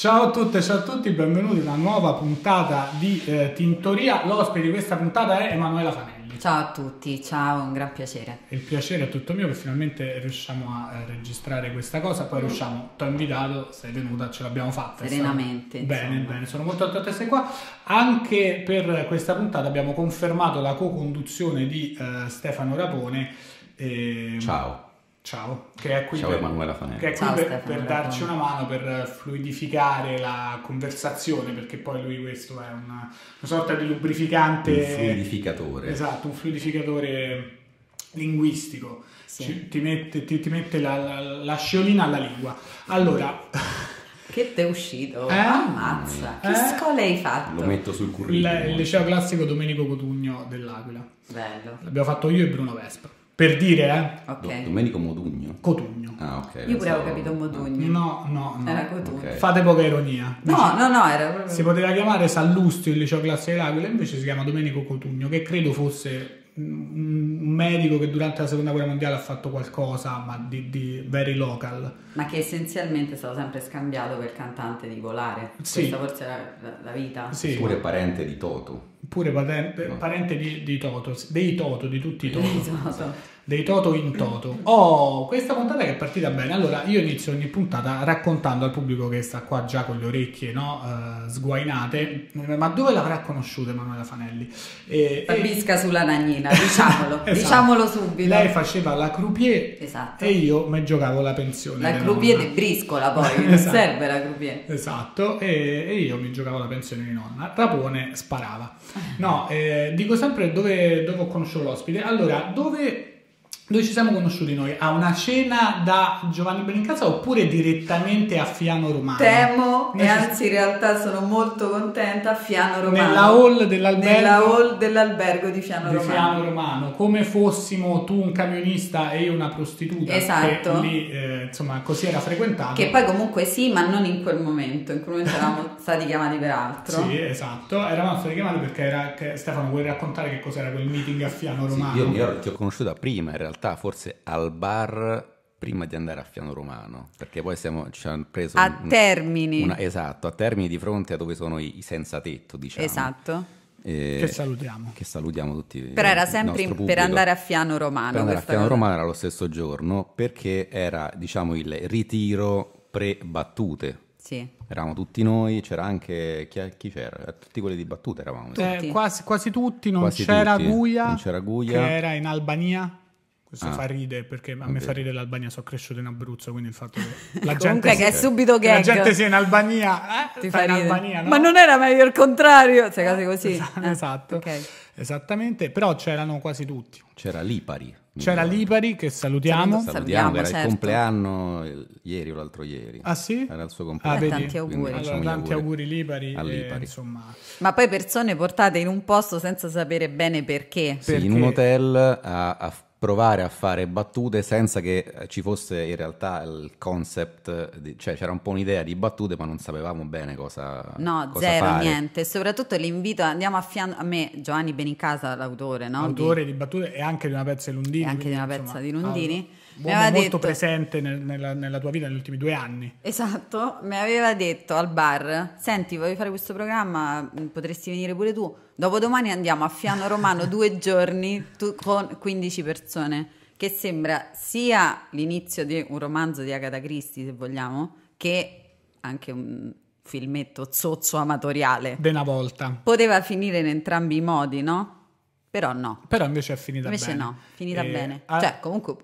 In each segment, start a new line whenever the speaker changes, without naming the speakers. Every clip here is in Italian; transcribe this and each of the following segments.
Ciao a tutte, ciao a tutti, benvenuti a una nuova puntata di eh, Tintoria.
L'ospite di questa puntata è Emanuela Fanelli. Ciao a tutti, ciao, un gran piacere.
Il piacere è tutto mio che finalmente riusciamo a eh, registrare questa cosa, poi riusciamo, ti ho invitato, sei venuta, ce l'abbiamo fatta. Serenamente. Bene, bene, sono molto contento di essere qua. Anche per questa puntata abbiamo confermato la co-conduzione di eh, Stefano Rapone. Ehm, ciao Ciao, che è qui, Ciao per, che è qui Ciao, per, per, darci una mano, per fluidificare la conversazione, perché poi lui questo è una, una sorta di lubrificante... Un fluidificatore. Esatto, un fluidificatore linguistico. Sì. Ci, ti mette, ti, ti mette la, la, la, sciolina alla lingua. Allora...
Che ti è uscito? Eh? Ammazza, eh? che scuola hai fatto?
Lo metto sul
curriculum. il liceo classico Domenico Cotugno dell'Aquila. Bello. L'abbiamo fatto io e Bruno Vespa.
Per dire, eh? Okay. Domenico Modugno. Cotugno. Ah, ok.
Io pure
avevo capito Modugno. No, no, no. Era Cotugno. Okay.
Fate poca ironia. No, no, no, era proprio... Si poteva chiamare Sallustio, il liceo classe dell'Aquila, invece si chiama Domenico Cotugno, che credo fosse un medico che durante la seconda guerra mondiale ha fatto qualcosa,
ma di, di very local. Ma che essenzialmente è stato sempre scambiato per cantante di Volare. Sì. Questa forse era la, la vita. Sì. Pure
parente di Toto.
Pure parente, no. parente di, di, Toto, dei Toto, di tutti i Toto. Toto. Esatto dei Toto in Toto. Oh, questa puntata che è partita bene. Allora, io inizio ogni puntata raccontando al pubblico che sta qua già con le orecchie no? uh, sguainate. Ma dove l'avrà conosciuta Emanuela Fanelli? E, Fabisca
e... sulla lagnina, diciamolo, esatto. diciamolo
subito. Lei faceva la croupier esatto. e io mi giocavo la pensione. La croupier di briscola poi, esatto. non serve la croupier. Esatto, e, e, io mi giocavo la pensione di nonna. Rapone sparava. No, eh, dico sempre dove, dove ho conosciuto l'ospite. Allora, dove dove ci siamo conosciuti noi a una cena da Giovanni Benincasa oppure direttamente a Fiano Romano?
Temo noi e anzi in realtà sono molto contenta a Fiano Romano. Nella hall dell'albergo, nella hall dell'albergo di, Fiano, di Romano. Fiano
Romano. come fossimo tu un camionista e io una prostituta. Esatto. Lì, eh, insomma, così era frequentato. Che poi
comunque sì, ma non in quel momento, in quel momento eravamo stati chiamati per altro. Sì,
esatto, eravamo stati chiamati perché era... Stefano, vuoi raccontare che cos'era quel meeting a Fiano Romano? Sì, io, io
ti ho conosciuta prima in realtà realtà forse al bar prima di andare a Fiano Romano, perché poi siamo, ci hanno preso... A un, Termini. Una, esatto, a Termini di fronte a dove sono i, i senza tetto, diciamo. Esatto. Eh, che salutiamo. Che salutiamo tutti. Però era sempre in, per andare a
Fiano Romano. Per andare a Fiano cosa. Romano
era lo stesso giorno, perché era, diciamo, il ritiro pre-battute. Sì. Eravamo tutti noi, c'era anche chi, chi c'era? Tutti quelli di battute eravamo. Eh,
quasi, quasi, tutti, non quasi c'era tutti. Guglia. Non c'era Guglia. era in Albania. Questo ah. fa ridere perché a okay. Ah, me fa ridere l'Albania, sono cresciuto in Abruzzo, quindi il fatto che la gente, si, che la gente sia in Albania, eh, Ti fa in Albania no? ma
non era meglio il contrario, cioè cose eh, così. Esatto, ah,
esatto. Okay. esattamente, però c'erano quasi tutti.
C'era l'Ipari. C'era
l'Ipari che salutiamo.
Salutiamo, salutiamo era certo. il compleanno eh, ieri o l'altro ieri. Ah sì? Era il suo
compleanno. Ah, tanti auguri. Allora, tanti auguri l'Ipari.
E, insomma.
Ma poi persone portate in un posto senza sapere bene perché. Sì, in un
hotel a, a provare a fare battute senza che ci fosse in realtà il concept, di, cioè c'era un po' un'idea di battute ma non sapevamo bene cosa No, cosa zero, fare. niente,
soprattutto l'invito, andiamo a fianco a me, Giovanni Benincasa, l'autore, no? Autore di,
di battute e anche di una pezza di Lundini. E anche di una pezza insomma, di Lundini. Allora uomo molto detto, presente nel, nella, nella, tua vita negli ultimi due anni.
Esatto, mi aveva detto al bar, senti, voglio fare questo programma, potresti venire pure tu. Dopodomani andiamo a Fiano Romano due giorni tu, con 15 persone, che sembra sia l'inizio di un romanzo di Agatha Christie, se vogliamo, che anche un filmetto zozzo amatoriale.
De una volta.
Poteva finire in entrambi i modi, no? Però no. Però invece è finita invece bene. Invece no, finita e bene. Cioè, comunque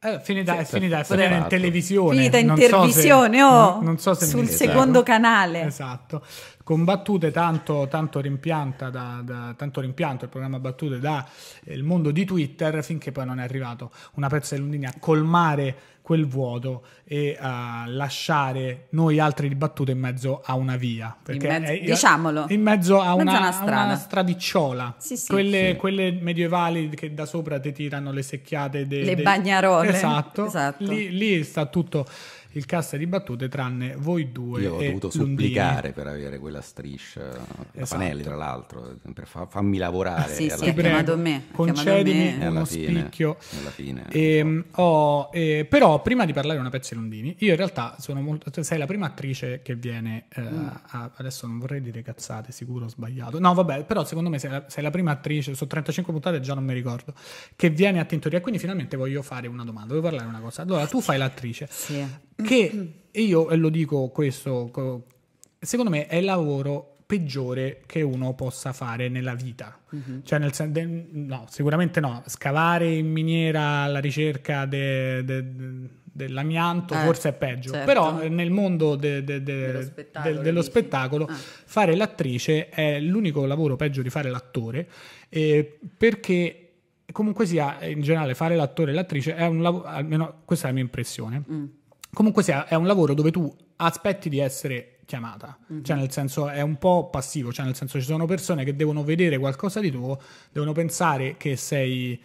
eh,
finita, sì, è finita, esatto. in televisione. Finita in televisione so o oh, non, so se sul secondo esatto.
canale.
Esatto. Con battute tanto, rimpianta da, da, tanto rimpianto il programma battute dal eh, mondo di Twitter finché poi non è arrivato una pezza di Lundini a colmare quel vuoto e a eh, lasciare noi altri di battute in mezzo a una via. In mezzo, è, eh, diciamolo. In mezzo a una, mezzo una, una stradicciola. Sì, sì, quelle, sì. quelle, medievali che da sopra ti tirano le secchiate. De, le de... bagnarole. Esatto. esatto. Lì, lì sta tutto il cast di battute tranne voi due. Io ho dovuto Lundini. supplicare
per avere quella striscia, esatto. Panelli tra l'altro, fa, fammi lavorare. Ah, sì, sì, chiamato me. Concedimi uno spicchio.
Ehm, eh, però prima di parlare una pezza di Lundini, io in realtà sono molto... Cioè, sei la prima attrice che viene... Eh, mm. a, adesso non vorrei dire cazzate, sicuro ho sbagliato. No, vabbè, però secondo me sei la, sei la prima attrice, sono 35 puntate già non mi ricordo, che viene a Tintoria. Quindi finalmente voglio fare una domanda, voglio parlare una cosa. Allora, tu fai l'attrice. Sì. Che io, e lo dico questo, secondo me è il lavoro peggiore che uno possa fare nella vita. Mm-hmm. Cioè, nel senso, no, sicuramente no. Scavare in miniera alla ricerca de, de, de, dell'amianto eh, forse è peggio, certo. però eh, nel mondo dello spettacolo, dello spettacolo ah. fare l'attrice è l'unico lavoro peggio di fare l'attore eh, perché comunque sia in generale fare l'attore e l'attrice è un lavoro, almeno questa è la mia impressione. Mm Comunque sia, è un lavoro dove tu aspetti di essere chiamata, mm-hmm. cioè nel senso è un po' passivo, cioè nel senso ci sono persone che devono vedere qualcosa di tuo, devono pensare che sei...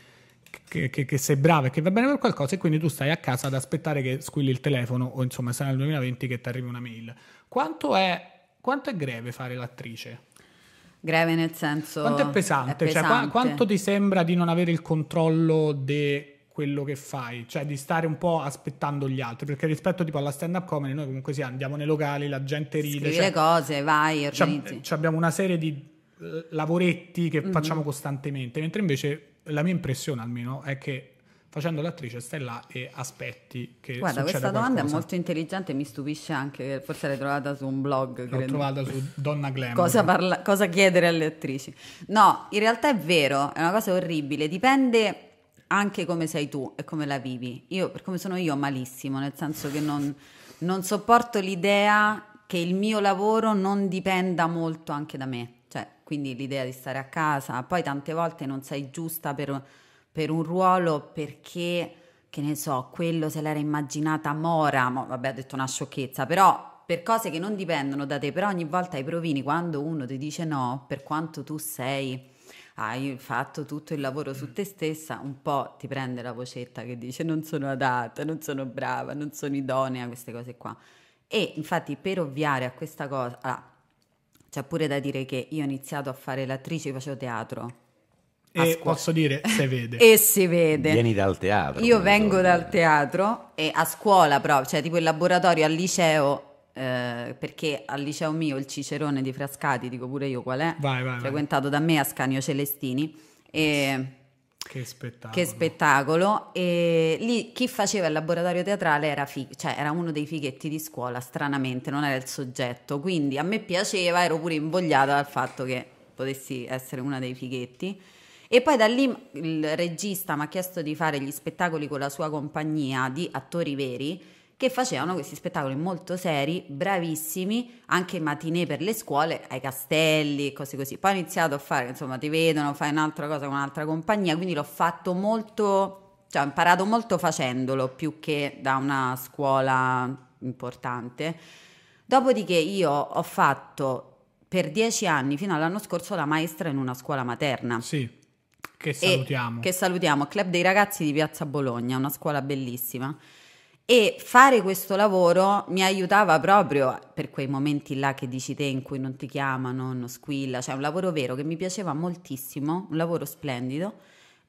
Che, che, che, sei brava e che va bene per qualcosa e quindi tu stai a casa ad aspettare che squilli il telefono o insomma sarà nel 2020 che ti arrivi una mail. Quanto è, quanto è greve fare l'attrice?
Greve nel senso... Quanto è pesante? È pesante. Cioè, qua, quanto
ti sembra di non avere il controllo de quello che fai, cioè di stare un po' aspettando gli altri, perché rispetto tipo alla stand up comedy noi comunque sì, andiamo nei locali, la gente ride, scrivi cioè,
cose, vai, organizzi.
abbiamo una serie di eh, lavoretti che mm-hmm. facciamo costantemente, mentre invece la mia impressione almeno è che facendo l'attrice stai là e aspetti che Guarda, questa domanda qualcosa. è molto
intelligente, mi stupisce anche, forse l'hai trovata su un blog. L'ho credo. trovata su Donna Glamour. Cosa, parla- cosa chiedere alle attrici? No, in realtà è vero, è una cosa orribile, dipende anche come sei tu e come la vivi. Io, per come sono io, malissimo, nel senso che non, non sopporto l'idea che il mio lavoro non dipenda molto anche da me. Cioè, quindi l'idea di stare a casa, poi tante volte non sei giusta per, per un ruolo perché, che ne so, quello se l'era immaginata Mora, Ma, vabbè ho detto una sciocchezza, però per cose che non dipendono da te, però ogni volta ai provini quando uno ti dice no, per quanto tu sei hai fatto tutto il lavoro su te stessa, un po' ti prende la vocetta che dice non sono adatta, non sono brava, non sono idonea, queste cose qua. E infatti per ovviare a questa cosa, ah, c'è pure da dire che io ho iniziato a fare l'attrice, facevo teatro. E posso
dire, se vede. e si
vede. Vieni
dal teatro. Io
vengo dal teatro e a scuola proprio, cioè tipo il laboratorio al liceo eh, perché al liceo mio il Cicerone di Frascati, dico pure io qual è,
vai, vai, frequentato
vai. da me a Scanio Celestini. E, che spettacolo! Che spettacolo. E lì chi faceva il laboratorio teatrale era, fig- cioè, era uno dei fighetti di scuola, stranamente, non era il soggetto. Quindi a me piaceva, ero pure invogliata dal fatto che potessi essere una dei fighetti. E poi da lì il regista mi ha chiesto di fare gli spettacoli con la sua compagnia di attori veri che facevano questi spettacoli molto seri, bravissimi, anche matinee per le scuole, ai castelli, cose così. Poi ho iniziato a fare, insomma, ti vedono, fai un'altra cosa con un'altra compagnia, quindi l'ho fatto molto, cioè ho imparato molto facendolo, più che da una scuola importante. Dopodiché io ho fatto per dieci anni, fino all'anno scorso, la maestra in una scuola materna. Sì. Che salutiamo. E che salutiamo, Club dei ragazzi di Piazza Bologna, una scuola bellissima. E fare questo lavoro mi aiutava proprio per quei momenti là che dici te in cui non ti chiamano, non squilla, cioè un lavoro vero che mi piaceva moltissimo, un lavoro splendido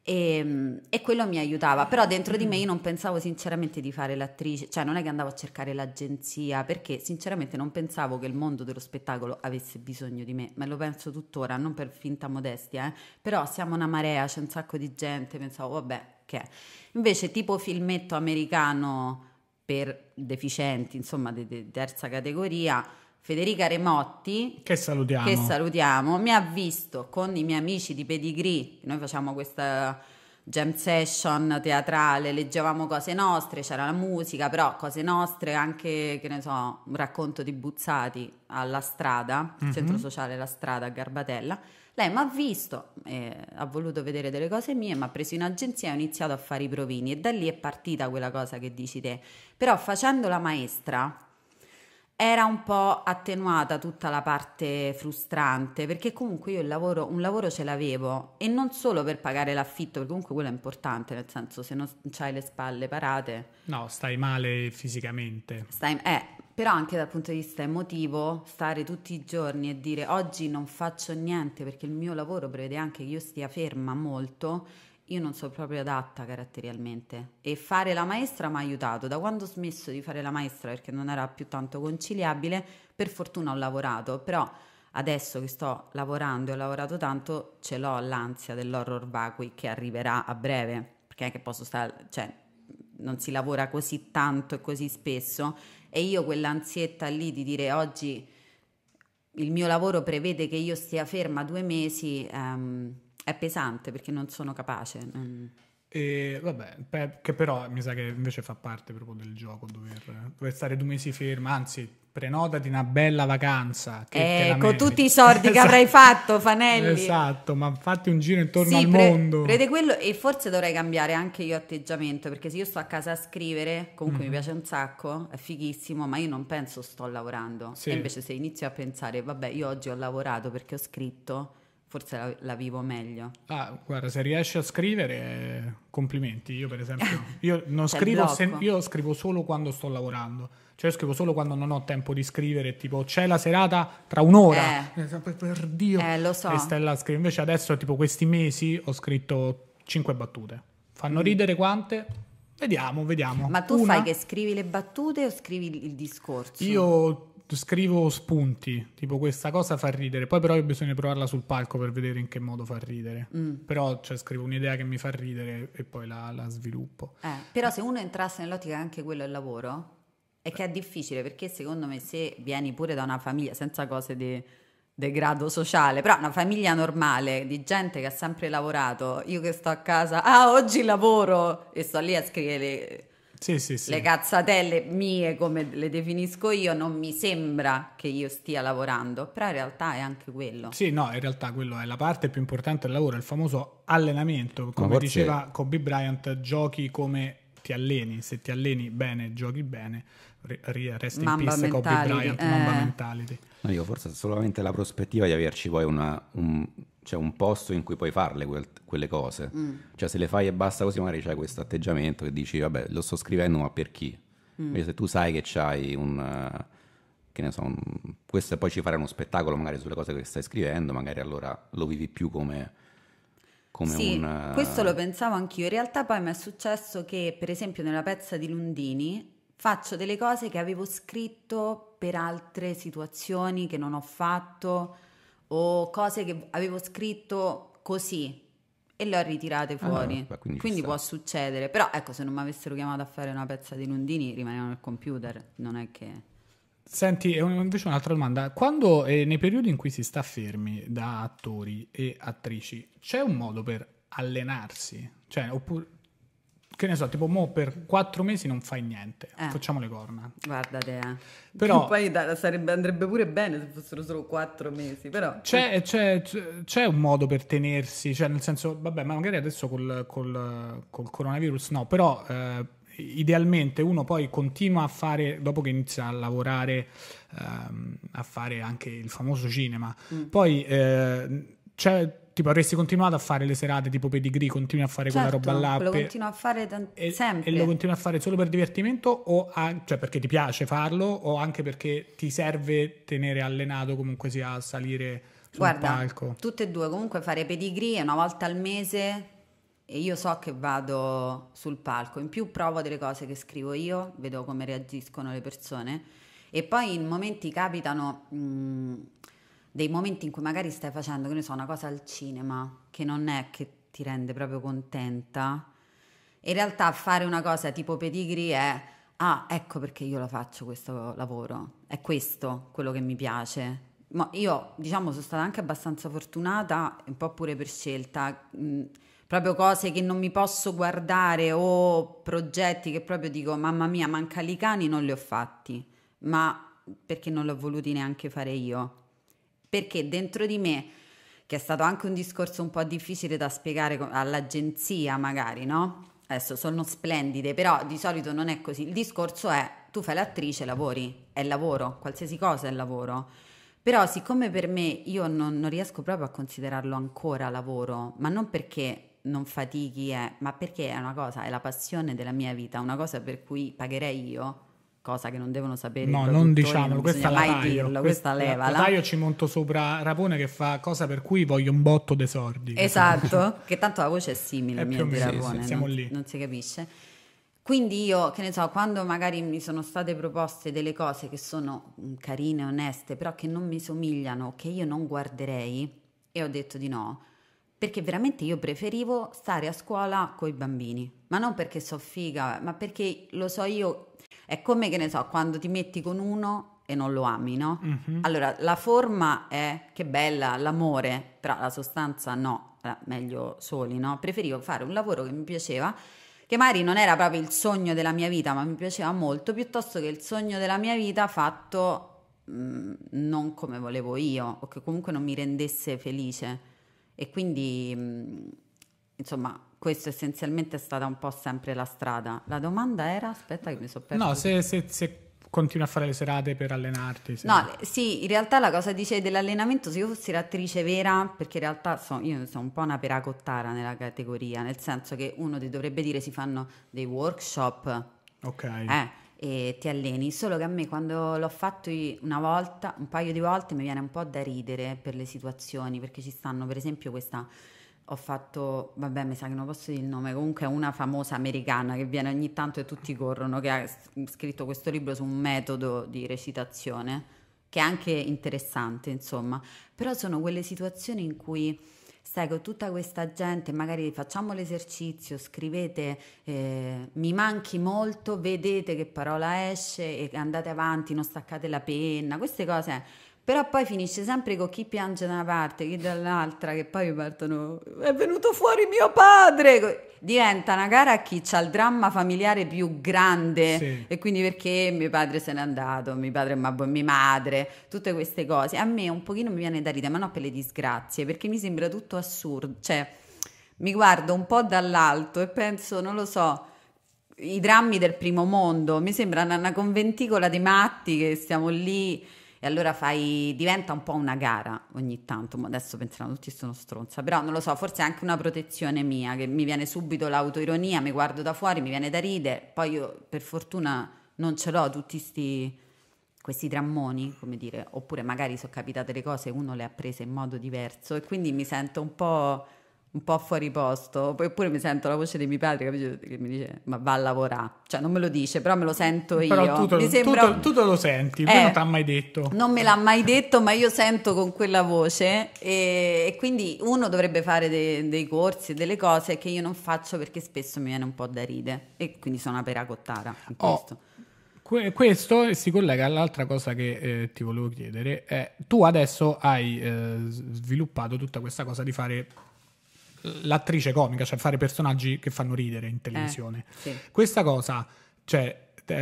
e, ehm, e quello mi aiutava, però dentro di me io non pensavo sinceramente di fare l'attrice, cioè non è che andavo a cercare l'agenzia perché sinceramente non pensavo che il mondo dello spettacolo avesse bisogno di me, ma lo penso tuttora, non per finta modestia, eh? però siamo una marea, c'è un sacco di gente, pensavo vabbè che è. Invece tipo filmetto americano per deficienti, insomma, di de- terza categoria, Federica Remotti,
che salutiamo. che
salutiamo, mi ha visto con i miei amici di Pedigree, noi facciamo questa jam session teatrale, leggevamo cose nostre, c'era la musica, però cose nostre anche, che ne so, un racconto di Buzzati alla strada, mm-hmm. centro mhm. sociale La Strada a Garbatella. Lei mi ha visto, eh, ha voluto vedere delle cose mie, mi ha preso in agenzia e ho iniziato a fare i provini e da lì è partita quella cosa che dici te. Però facendo la maestra era un po' attenuata tutta la parte frustrante perché comunque io il lavoro, un lavoro ce l'avevo e non solo per pagare l'affitto, perché comunque quello è importante, nel senso se non hai le spalle parate...
No, stai male fisicamente.
Stai, eh, però anche dal punto di vista emotivo stare tutti i giorni e dire oggi non faccio niente perché il mio lavoro prevede anche che io stia ferma molto, io non sono proprio adatta caratterialmente e fare la maestra mi ha aiutato. Da quando ho smesso di fare la maestra perché non era più tanto conciliabile, per fortuna ho lavorato, però adesso che sto lavorando e ho lavorato tanto, ce l'ho l'ansia dell'horror vacui che arriverà a breve, perché è che posso stare, cioè non si lavora così tanto e così spesso e io quell'ansietta lì di dire oggi il mio lavoro prevede che io stia ferma due mesi ehm, è pesante perché non sono capace. Non...
E vabbè, pe- che però mi sa che invece fa parte proprio del gioco dover, dover stare due mesi ferma, anzi prenotati una bella vacanza. Che eh, con tutti i soldi che esatto. avrai
fatto, Fanelli. Esatto,
ma fatti un giro intorno sì, al pre- mondo. Prede
quello e forse dovrei cambiare anche io atteggiamento, perché se io sto a casa a scrivere, comunque mm. mi mm-hmm. piace un sacco, è fighissimo, ma io non penso sto lavorando. Sì. E invece se inizio a pensare, vabbè, io oggi ho lavorato perché ho scritto forse la, la, vivo meglio.
Ah, guarda, se riesci a scrivere, complimenti. Io, per esempio, io, non cioè, scrivo, se, io scrivo solo quando sto lavorando. Cioè, scrivo solo quando non ho tempo di scrivere, tipo c'è la serata tra un'ora. Eh. eh, per, per Dio. Eh, lo so. E Stella scrive. Invece adesso, tipo questi mesi, ho scritto cinque battute. Fanno mm. ridere quante? Vediamo, vediamo. Ma tu Una... fai
che scrivi le battute o scrivi il discorso?
Io scrivo spunti, tipo questa cosa fa ridere, poi però bisogna provarla sul palco per vedere in che modo fa ridere. Mm. Però cioè, scrivo un'idea che mi fa ridere e poi la, la sviluppo.
Eh, però se uno entrasse nell'ottica anche quello è il lavoro, è che è difficile perché secondo me se vieni pure da una famiglia senza cose di degrado sociale, però una famiglia normale di gente che ha sempre lavorato, io che sto a casa, ah oggi lavoro e sto lì a scrivere
sì, sì, sì. Le
cazzatelle mie, come le definisco io, non mi sembra che io stia lavorando, però in realtà è anche quello.
Sì, no, in realtà quello è la parte più importante del lavoro, il famoso allenamento. Come forse... diceva Kobe Bryant, giochi come ti alleni, se ti alleni bene, giochi bene, resti resta in pista Kobe Bryant, eh. mamba mentality.
No, io forse solamente la prospettiva di averci poi una, un, c'è un posto in cui puoi farle quel, quelle cose. Mm. Cioè, se le fai e basta così, magari c'hai questo atteggiamento che dici, vabbè, lo sto scrivendo, ma per chi? Mm. Invece, se tu sai che c'hai un. Che ne so, un, questo poi ci farai uno spettacolo magari sulle cose che stai scrivendo, magari allora lo vivi più come. come sì, un, questo lo
pensavo anch'io. In realtà poi mi è successo che, per esempio, nella pezza di Lundini faccio delle cose che avevo scritto per altre situazioni che non ho fatto o cose che avevo scritto così e le ho ritirate ah, fuori. Ah, quindi, quindi può succedere, però ecco, se non mi avessero chiamato a fare una pezza di Nundini rimanevano al computer, non è che... Senti,
invece un'altra domanda. Quando eh, nei periodi in cui si sta fermi da attori e attrici, c'è un modo per allenarsi? Cioè, oppure che ne so, tipo mo per quattro mesi non fai niente, eh. facciamo le corna.
Guarda Dea. Eh. Però, poi da, sarebbe, andrebbe pure bene se fossero solo quattro mesi, però...
C'è, c'è, c'è, un modo per tenersi, cioè nel senso, vabbè, magari adesso col, col, col coronavirus no, però eh, idealmente uno poi continua a fare, dopo che inizia a lavorare, ehm, a fare anche il famoso cinema, mm. poi... Eh, c'è tipo avresti continuato a fare le serate tipo pedigree, continui a fare certo, quella roba certo, là. Lo per... continuo
a fare tant- e, sempre. E lo
continui a fare solo per divertimento o a... cioè perché ti piace farlo o anche perché ti serve tenere allenato comunque sia a salire
sul Guarda, palco? tutte e due, comunque fare pedigree una volta al mese e io so che vado sul palco, in più provo delle cose che scrivo io, vedo come reagiscono le persone e poi in momenti capitano mh, mm, dei momenti in cui magari stai facendo, che ne so, una cosa al cinema, che non è che ti rende proprio contenta. In realtà fare una cosa tipo pedigree è, ah, ecco perché io la faccio questo lavoro, è questo quello che mi piace. Ma io, diciamo, sono stata anche abbastanza fortunata, un po' pure per scelta, mh, mm, proprio cose che non mi posso guardare o progetti che proprio dico, mamma mia, manca i cani, non li ho fatti, ma perché non li ho voluti neanche fare io perché dentro di me, che è stato anche un discorso un po' difficile da spiegare all'agenzia magari, no? Adesso sono splendide, però di solito non è così. Il discorso è tu fai l'attrice, lavori, è lavoro, qualsiasi cosa è lavoro. Però siccome per me io non, non riesco proprio a considerarlo ancora lavoro, ma non perché non fatichi, eh, ma perché è una cosa, è la passione della mia vita, una cosa per cui pagherei io cosa che non devono sapere no, non diciamo, non questa la mai taglio, dirlo, questa levala. La,
la ci monto sopra Rapone che fa cosa per cui voglio un botto dei
sordi. Esatto, che tanto la voce è simile a mia di Rapone, sì, sì, non, non si capisce. Quindi io, che ne so, quando magari mi sono state proposte delle cose che sono mm, carine, oneste, però che non mi somigliano, che io non guarderei, e ho detto di no, perché veramente io preferivo stare a scuola con i bambini, ma non perché so figa, ma perché lo so io è come che ne so, quando ti metti con uno e non lo ami, no? Mm-hmm. Allora, la forma è che bella, l'amore, però la sostanza no, meglio soli, no? Preferivo fare un lavoro che mi piaceva, che magari non era proprio il sogno della mia vita, ma mi piaceva molto, piuttosto che il sogno della mia vita fatto mh, mm, non come volevo io o che comunque non mi rendesse felice. E quindi, mh, mm, insomma, questo essenzialmente è stata un po' sempre la strada. La domanda era, aspetta che mi sono perso. No, se,
se, se continui a fare le serate per allenarti. Se... No,
sì, in realtà la cosa dice dell'allenamento, se io fossi l'attrice vera, perché in realtà so, io sono un po' una peracottara nella categoria, nel senso che uno ti dovrebbe dire si fanno dei workshop.
Ok. Eh,
e ti alleni, solo che a me quando l'ho fatto una volta, un paio di volte mi viene un po' da ridere per le situazioni, perché ci stanno per esempio questa ho fatto, vabbè mi sa che non posso dire il nome, comunque una famosa americana che viene ogni tanto e tutti corrono, che ha scritto questo libro su un metodo di recitazione, che è anche interessante, insomma, però sono quelle situazioni in cui stai con tutta questa gente, magari facciamo l'esercizio, scrivete eh, mi manchi molto, vedete che parola esce e andate avanti, non staccate la penna, queste cose però poi finisce sempre con chi piange da una parte, chi dall'altra, che poi partono, è venuto fuori mio padre! Diventa una gara a chi ha il dramma familiare più grande sì. e quindi perché mio padre se n'è andato, mio padre è mia madre, tutte queste cose. A me un pochino mi viene da ridere, ma non per le disgrazie, perché mi sembra tutto assurdo, cioè mi guardo un po' dall'alto e penso, non lo so, i drammi del primo mondo, mi sembra una conventicola di matti che stiamo lì e allora fai, diventa un po' una gara ogni tanto. adesso penseranno tutti sono stronza, però non lo so, forse è anche una protezione mia, che mi viene subito l'autoironia, mi guardo da fuori, mi viene da ridere, poi io per fortuna non ce l'ho tutti sti, questi drammoni, come dire, oppure magari sono capitate le cose, e uno le ha prese in modo diverso e quindi mi sento un po' un po' fuori posto, eppure mi sento la voce di mio padre capisci? che mi dice ma va a lavorare, cioè non me lo dice, però me lo sento io. Però tu te, lo, sembra... tu
tu te lo senti, eh, non ti ha mai detto.
Non me l'ha mai detto, ma io sento con quella voce e, e quindi uno dovrebbe fare de, dei corsi, delle cose che io non faccio perché spesso mi viene un po' da ride e quindi sono una peracottara in oh.
questo questo si collega all'altra cosa che eh, ti volevo chiedere. Eh, tu adesso hai eh, sviluppato tutta questa cosa di fare l'attrice comica, cioè fare personaggi che fanno ridere in eh, televisione. Eh, sì. Questa cosa, cioè,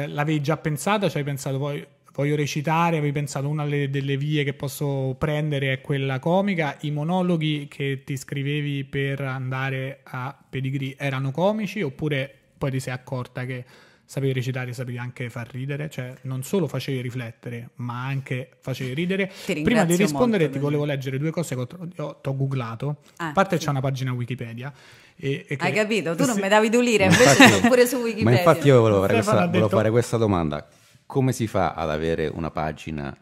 l'avevi già pensata? Ci hai pensato poi voglio recitare, avevi pensato una delle vie che posso prendere è quella comica, i monologhi che ti scrivevi per andare a Pedigree erano comici oppure poi ti sei accorta che sapevi recitare, sapevi anche far ridere, cioè non solo facevi riflettere, ma anche facevi ridere. Prima di rispondere ti volevo leggere due cose che ho, ho googlato. Ah, a parte sì. c'è una pagina Wikipedia. E, e Hai capito?
Tu sì. non mi davi due invece infatti, sono pure su Wikipedia. Ma infatti io volevo fare, questa, volevo fare
questa domanda. Come si fa ad avere una pagina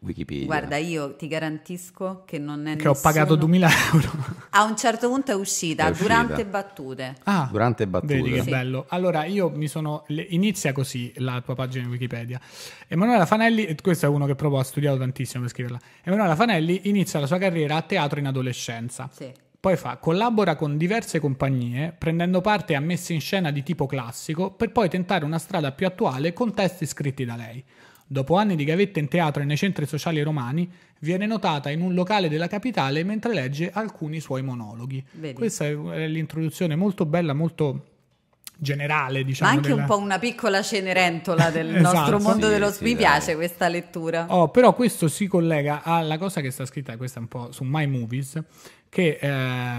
Wikipedia. Guarda,
io ti garantisco che non è... Che ho pagato 2000 euro. A un certo punto è uscita, è uscita. durante battute. Ah,
durante battute. Vedi che sì. bello.
Allora, io
mi sono... Inizia così la tua pagina Wikipedia. Emanuela Fanelli, questo è uno che proprio ha studiato tantissimo per scriverla. Emanuela Fanelli inizia la sua carriera a teatro in adolescenza. Sì. Poi fa, collabora con diverse compagnie, prendendo parte a messe in scena di tipo classico, per poi tentare una strada più attuale con testi scritti da lei. Dopo anni di gavette in teatro e nei centri sociali romani, viene notata in un locale della capitale mentre legge alcuni suoi monologhi. Vedi. Questa è l'introduzione molto bella, molto generale, diciamo. Ma anche della... un po'
una piccola cenerentola del esatto. nostro mondo sì, dello sì, Mi dai. piace questa lettura.
Oh, però questo si collega alla cosa che sta scritta, questa un po' su My Movies. Che, ehm,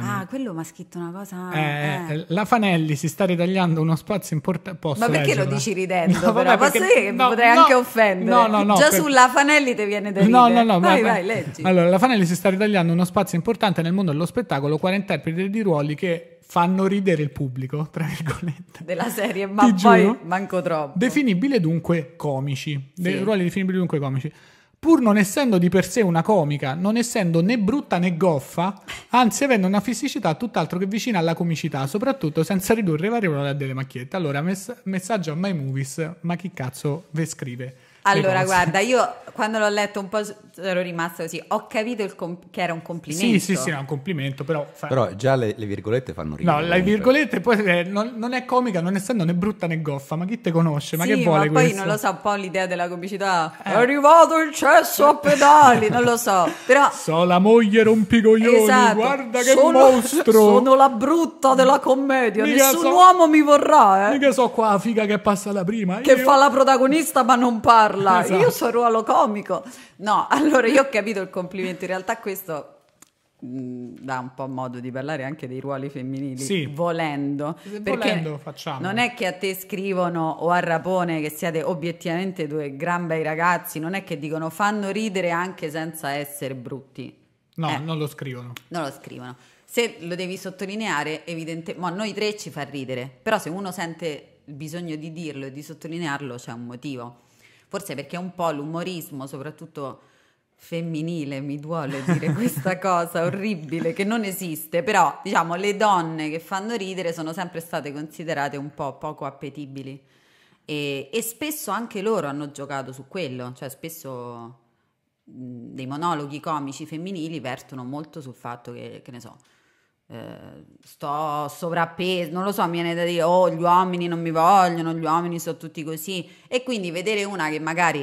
ah,
quello mi ha scritto una cosa. Eh,
eh. La Fanelli si sta ritagliando uno spazio importante. Ma perché leggerla? lo dici ridendo? No, vabbè,
Posso perché, dire che no, potrei no, anche offendere. No, no, no. Già per... sulla Fanelli ti viene da ridere. No, no, no. Vai, ma... vai, leggi.
Allora, la Fanelli si sta ritagliando uno spazio importante nel mondo dello spettacolo, qua interpreti di ruoli che fanno ridere il pubblico, tra virgolette.
Della serie, ma Ti poi giuro.
manco troppo. Definibile dunque comici, sì. ruoli definibili dunque comici. Pur non essendo di per sé una comica, non essendo né brutta né goffa, anzi avendo una fisicità tutt'altro che vicina alla comicità, soprattutto senza ridurre i vari ruoli a delle macchiette. Allora, mess- messaggio a My Movies, ma chi cazzo ve scrive? Allora, guarda,
io quando l'ho letto un po' ero rimasto così, ho capito comp- che era un complimento. Sì, sì, sì,
era un complimento,
però...
Fa... Però già le, le,
virgolette fanno
ridere. No, le virgolette poi eh, non, non, è comica, non essendo né brutta né goffa, ma chi te conosce? Ma sì, che vuole ma poi questo? non lo so,
un po' l'idea della comicità. Eh. È arrivato il cesso a pedali, non lo so, però...
So la moglie rompicoglioni, esatto. guarda che sono, mostro! Sono
la brutta della commedia, Mica nessun so, uomo mi vorrà, eh! Mica so qua, la figa che passa la prima. Che io... fa la protagonista ma non parla parla, esatto. io so il ruolo comico. No, allora io ho capito il complimento, in realtà questo mm, dà un po' modo di parlare anche dei ruoli femminili sì. volendo perché volendo facciamo non è che a te scrivono o a Rapone che siete obiettivamente due gran bei ragazzi non è che dicono fanno ridere anche senza essere brutti
no eh, non lo scrivono
non lo scrivono se lo devi sottolineare evidentemente ma noi tre ci fa ridere però se uno sente il bisogno di dirlo e di sottolinearlo c'è un motivo forse perché un po' l'umorismo, soprattutto femminile, mi duole dire questa cosa orribile che non esiste, però diciamo le donne che fanno ridere sono sempre state considerate un po' poco appetibili e, e spesso anche loro hanno giocato su quello, cioè spesso dei monologhi comici femminili vertono molto sul fatto che, che ne so, eh, sto sovrappeso, non lo so, mi viene da dire, oh, gli uomini non mi vogliono, gli uomini sono tutti così. E quindi vedere una che magari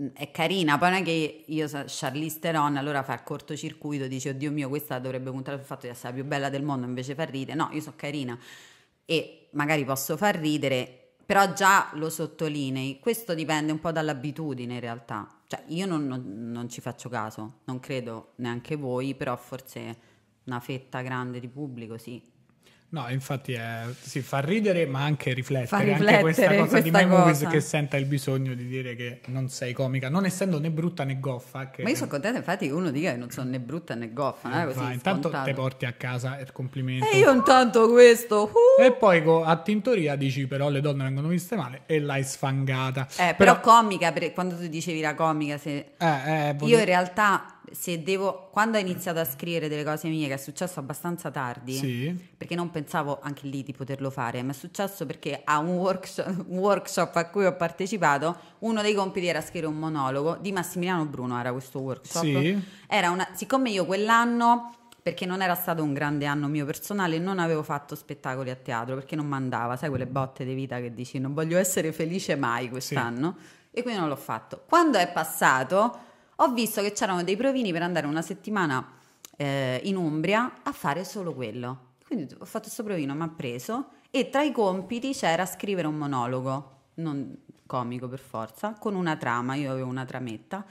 mm, è carina, poi non è che io Charlize Theron allora fa il cortocircuito, dice oddio mio questa dovrebbe puntare sul fatto di essere la più bella del mondo invece fa ridere, no io sono carina e magari posso far ridere però già lo sottolinei, questo dipende un po' dall'abitudine in realtà, cioè io non, non, non ci faccio caso, non credo neanche voi, però forse una fetta grande di pubblico, sì.
No, infatti è, eh, si fa ridere ma anche riflettere, riflettere anche questa cosa questa di Me cosa. Movies che senta il bisogno di dire che non sei comica, non essendo né brutta né goffa. Che... Ma io sono
contenta infatti che uno dica che non sono né brutta né goffa, non così. intanto
te porti a casa il complimento. E io intanto questo. Uh! E poi a Tintoria dici però le donne vengono viste male e l'hai sfangata. Eh,
però, però comica, per, quando tu dicevi la comica, se... eh, eh, volevo... io in realtà se devo, quando ho iniziato a scrivere delle cose mie, che è successo abbastanza tardi, sì. perché non pensavo anche lì di poterlo fare, ma è successo perché a un workshop, un workshop, a cui ho partecipato, uno dei compiti era scrivere un monologo di Massimiliano Bruno, era questo workshop. Sì. Era una, siccome io quell'anno perché non era stato un grande anno mio personale, non avevo fatto spettacoli a teatro perché non mandava, sai quelle botte di vita che dici non voglio essere felice mai quest'anno sì. e quindi non l'ho fatto. Quando è passato ho visto che c'erano dei provini per andare una settimana eh, in Umbria a fare solo quello. Quindi ho fatto questo provino, mi ha preso e tra i compiti c'era scrivere un monologo, non comico per forza, con una trama, io avevo una trametta.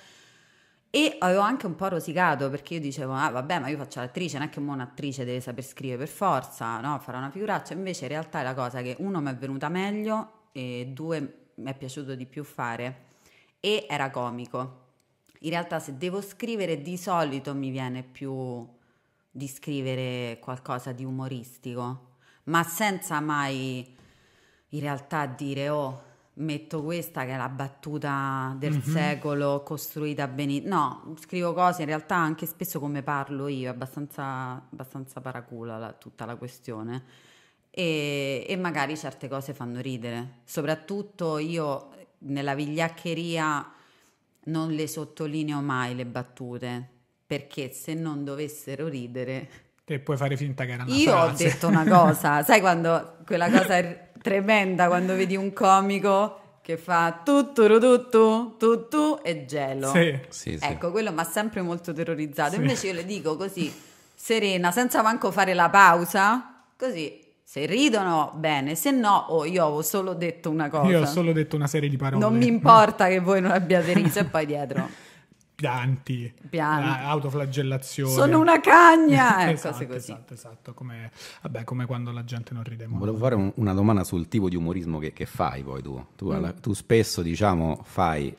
E avevo anche un po' rosicato perché io dicevo, ah vabbè, ma io faccio l'attrice, non è che un'attrice deve saper scrivere per forza, no? Farà una figuraccia. Invece in realtà è la cosa che uno mi è venuta meglio e due mi è piaciuto di più fare. E era comico in realtà se devo scrivere di solito mi viene più di scrivere qualcosa di umoristico, ma senza mai in realtà dire oh metto questa che è la battuta del mm-hmm. secolo costruita benissimo. No, scrivo cose in realtà anche spesso come parlo io, è abbastanza, abbastanza paracula la, tutta la questione. E, e, magari certe cose fanno ridere. Soprattutto io nella vigliaccheria non le sottolineo mai le battute perché se non dovessero ridere
te puoi fare finta che
erano io frase. ho detto una cosa sai quando quella cosa è tremenda quando vedi un comico che fa tutto tutto tutto e gelo sì. Sì, sì. ecco quello mi ha sempre molto terrorizzato invece io le dico così serena senza manco fare la pausa così se ridono bene, se no oh, io ho solo detto una cosa. Io ho solo
detto una serie di parole. Non mi
importa che voi non abbiate riso e poi dietro
pianti, pianti. Ah, autoflagellazione. Sono una
cagna! Ecco, esatto,
cose così. esatto, esatto. Come, vabbè, come, quando la gente non ride molto. Volevo
fare un, una domanda sul tipo di umorismo che, che fai poi tu. Tu, mm. la, tu, spesso, diciamo, fai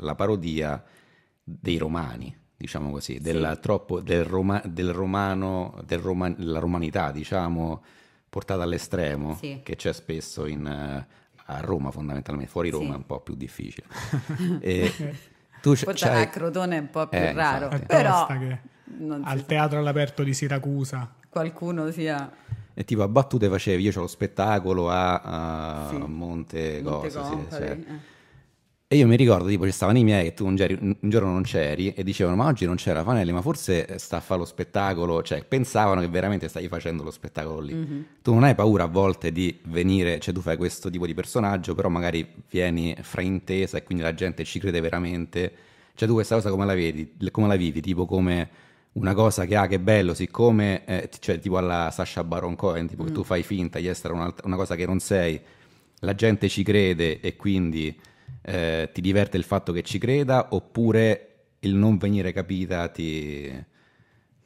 la parodia dei romani, diciamo così, sì. della, troppo, del, Roma, del romano, della roman, romanità, diciamo portata all'estremo sì. che c'è spesso in, eh, a Roma fondamentalmente, fuori Roma sì. è un po' più difficile. e,
tu c- Portare a Crotone è un po' più eh, raro, infatti. però...
Al teatro all'aperto di Siracusa.
Qualcuno sia...
E tipo a battute facevi, io ho lo spettacolo a, a sì. Monte, Monte Cosa, Compari, sì, cioè, eh e io mi ricordo, tipo, ci stavano i miei che tu un, geri, un giorno non c'eri e dicevano, ma oggi non c'era Fanelli, ma forse eh, sta a fare lo spettacolo, cioè pensavano che veramente stavi facendo lo spettacolo lì. Mm-hmm. Tu non hai paura a volte di venire, cioè tu fai questo tipo di personaggio, però magari vieni fraintesa e quindi la gente ci crede veramente. Cioè tu questa cosa come la vedi, come la vivi, tipo come una cosa che ha ah, che bello, siccome, eh, cioè tipo alla Sasha Baron Cohen, tipo mm. che tu mm. fai finta di essere una cosa che non sei, la gente ci crede e quindi eh, ti diverte il fatto che ci creda oppure il non venire capita ti,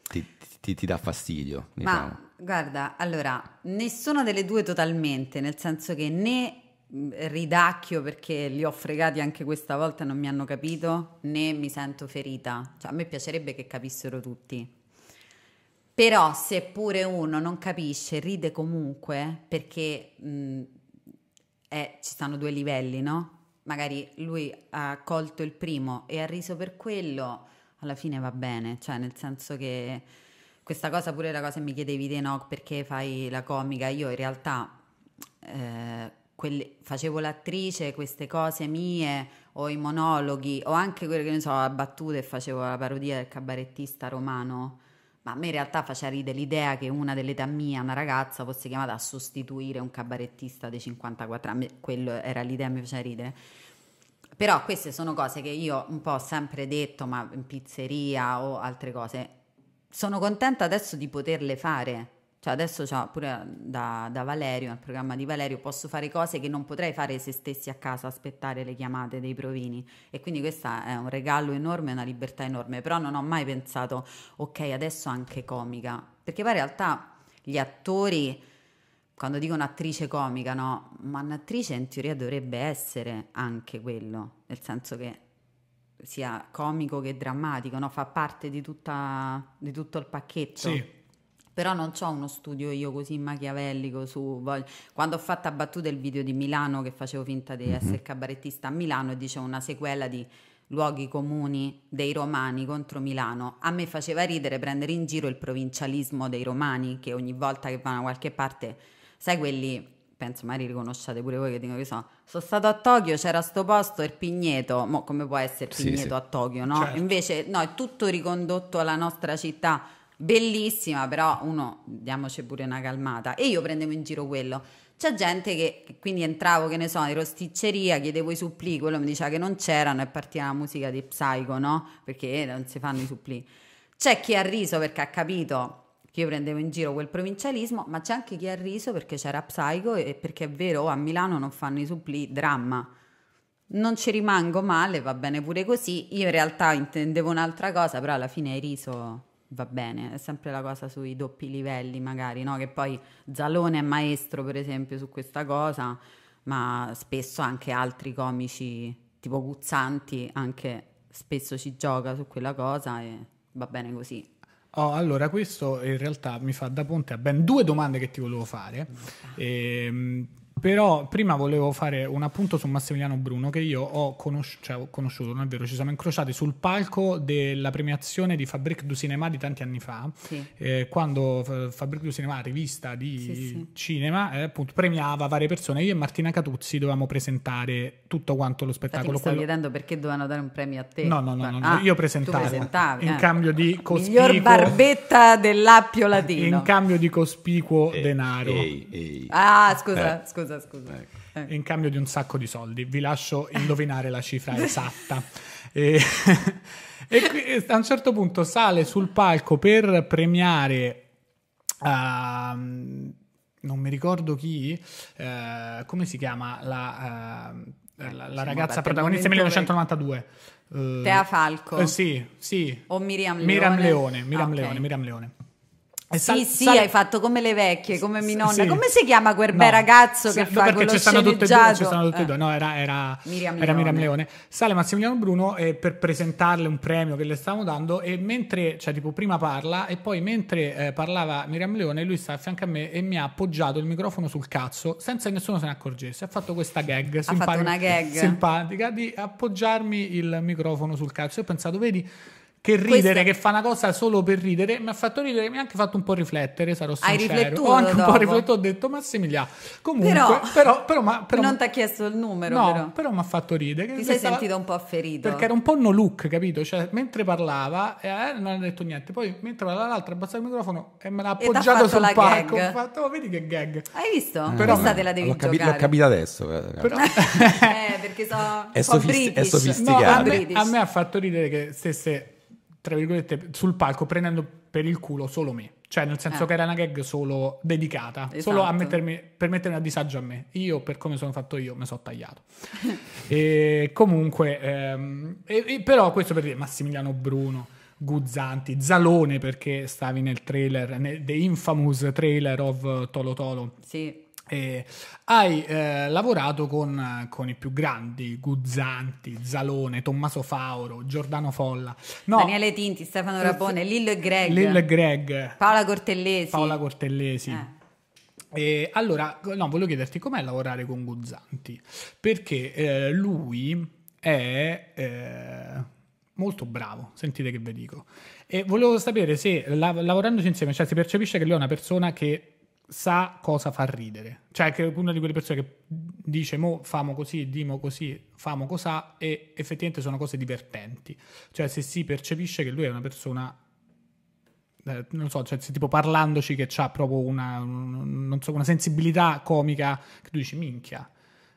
ti, ti, ti dà fastidio? Diciamo.
Ma guarda, allora, nessuna delle due totalmente, nel senso che né mm, ridacchio perché li ho fregati anche questa volta e non mi hanno capito, né mi sento ferita. Cioè, a me piacerebbe che capissero tutti. Però seppure uno non capisce, ride comunque, perché mh, mm, eh, è, ci stanno due livelli, no? magari lui ha colto il primo e ha riso per quello, alla fine va bene, cioè nel senso che questa cosa pure la cosa mi chiedevi te no perché fai la comica, io in realtà eh, quelle, facevo l'attrice, queste cose mie o i monologhi o anche quelle che ne so, a battute facevo la parodia del cabarettista romano ma a me in realtà faceva ridere l'idea che una dell'età mia, una ragazza, fosse chiamata a sostituire un cabarettista dei 54 anni, quello era l'idea che mi faceva ridere. Però queste sono cose che io un po' ho sempre detto, ma in pizzeria o altre cose, sono contenta adesso di poterle fare, cioè adesso c'ho pure da, da Valerio, al programma di Valerio, posso fare cose che non potrei fare se stessi a casa aspettare le chiamate dei provini. E quindi questo è un regalo enorme, una libertà enorme. Però non ho mai pensato, ok, adesso anche comica. Perché poi in realtà gli attori, quando dico un'attrice comica, no, ma un'attrice in teoria dovrebbe essere anche quello, nel senso che sia comico che drammatico, no? fa parte di, tutta, di tutto il pacchetto. Sì però non ho uno studio io così machiavellico su... Quando ho fatto a battuta il video di Milano che facevo finta di mhm. essere mm-hmm. cabarettista a Milano e dicevo una sequela di luoghi comuni dei romani contro Milano. A me faceva ridere prendere in giro il provincialismo dei romani che ogni volta che vanno da qualche parte, sai quelli, penso magari riconosciate pure voi che dico che sono, sono stato a Tokyo, c'era sto posto, il Pigneto, Mo, come può essere Pigneto sì. a Tokyo, no? Certo. Invece no, è tutto ricondotto alla nostra città bellissima, però uno diamoci pure una calmata. E io prendevo in giro quello. C'è gente che quindi entravo, che ne so, in rosticceria, chiedevo i supplì, quello mi diceva che non c'erano e partiva la musica di Psycho, no? Perché non si fanno i supplì. C'è chi ha riso perché ha capito che io prendevo in giro quel provincialismo, ma c'è anche chi ha riso perché c'era Psycho e perché è vero, a Milano non fanno i supplì, dramma. Non ci rimango male, va bene pure così. Io in realtà intendevo un'altra cosa, però alla fine hai riso va bene, è sempre la cosa sui doppi livelli magari, no? che poi Zalone è maestro per esempio su questa cosa, ma spesso anche altri comici tipo Guzzanti anche spesso ci gioca su quella cosa e va bene così.
Oh, allora, questo in realtà mi fa da ponte a ben due domande che ti volevo fare. Ah. Però prima volevo fare un appunto su Massimiliano Bruno che io ho, conosci- cioè, ho conosciuto, non è vero, ci siamo incrociati sul palco della premiazione di Fabrique du Cinema di tanti anni fa, sì. eh, quando Fabrique du Cinema, rivista di sì, cinema, eh, appunto, premiava varie persone. Io e Martina Catuzzi dovevamo presentare tutto quanto lo spettacolo. Ma mi quello...
chiedendo perché dovevano dare un premio a te. No, no, no, no, no. Ah, io presentavo. in eh. cambio di cospicuo... Miglior barbetta dell'Appio Latino. in
cambio di cospicuo eh, denaro. Ehi, ehi. Ah, scusa,
eh. scusa scusa, scusa. Ecco.
Ecco. In cambio di un sacco di soldi, vi lascio indovinare la cifra esatta. E, e qui, a un certo punto sale sul palco per premiare... Uh, non mi ricordo chi, uh, come si chiama la, uh, la, la ragazza protagonista 1992. Tea Falco. Eh, sì, sì. O Miriam Leone. Miriam Leone, Miriam ah, okay. Leone, Miriam Leone. Eh, sal- sì, sì, sal- hai
fatto come le vecchie, come mi nonna. Sì. Come si chiama quel no. ragazzo sì, che fa perché quello stanno tutte e due, ci stanno tutte e due. Eh.
No, era, era, Miriam, era Leone. Miriam, Leone. Sale Massimiliano Bruno eh, per presentarle un premio che le stavamo dando e mentre, cioè tipo prima parla e poi mentre eh, parlava Miriam Leone lui sta a fianco a me e mi ha appoggiato il microfono sul cazzo senza che nessuno se ne accorgesse. Ha fatto questa gag, ha simpatica, fatto una gag simpatica di appoggiarmi il microfono sul cazzo. Io ho pensato, vedi che ridere, Questa... che fa una cosa solo per ridere, mi ha fatto ridere, mi ha anche fatto un po' riflettere, sarò Hai sincero. Hai riflettuto Ho anche dopo. un po' riflettuto, ho detto Massimiliano, comunque, però, però, però, ma, però non ti ha chiesto il numero No, però, però mi ha fatto ridere. Ti sei sentito un po' ferito. Perché era un po' no look, capito? Cioè, mentre parlava, eh, non ha detto niente, poi mentre parlava l'altra ha abbassato il microfono e me l'ha appoggiato sul palco, ho fatto, oh, vedi che gag. Hai visto? Mm. Eh, però, Questa te la devi l'ho capi- giocare. L'ho
capita adesso. Eh, però... eh, perché so, è, sofist- è sofisticato. No, a, me, a me ha
fatto ridere che stesse tra virgolette, sul palco prendendo per il culo solo me. Cioè, nel senso eh. che era una gag solo dedicata, esatto. solo a esatto. mettermi, per mettermi a disagio a me. Io, per come sono fatto io, mi sono tagliato. e comunque, ehm, e, e però, questo per dire Massimiliano Bruno, Guzzanti, Zalone, perché stavi nel trailer, nel, The Infamous Trailer of Tolo Tolo. Sì eh, hai eh, lavorato con, con, i più grandi, Guzzanti, Zalone, Tommaso Fauro, Giordano Folla,
no, Daniele Tinti, Stefano eh, Rapone, Lillo e Greg, Lillo e
Greg
Paola Cortellesi.
Paola Cortellesi. Eh. E allora, no, voglio chiederti com'è lavorare con Guzzanti, perché eh, lui è eh, molto bravo, sentite che vi dico. E volevo sapere se la, lavorandoci insieme, cioè si percepisce che lui è una persona che sa cosa fa ridere. Cioè, che è una di quelle persone che dice mo famo così, dimo così, famo cos'ha e effettivamente sono cose divertenti. Cioè, se si percepisce che lui è una persona eh, non so, cioè, tipo parlandoci che ha proprio una, un, so, una sensibilità comica che tu dici minchia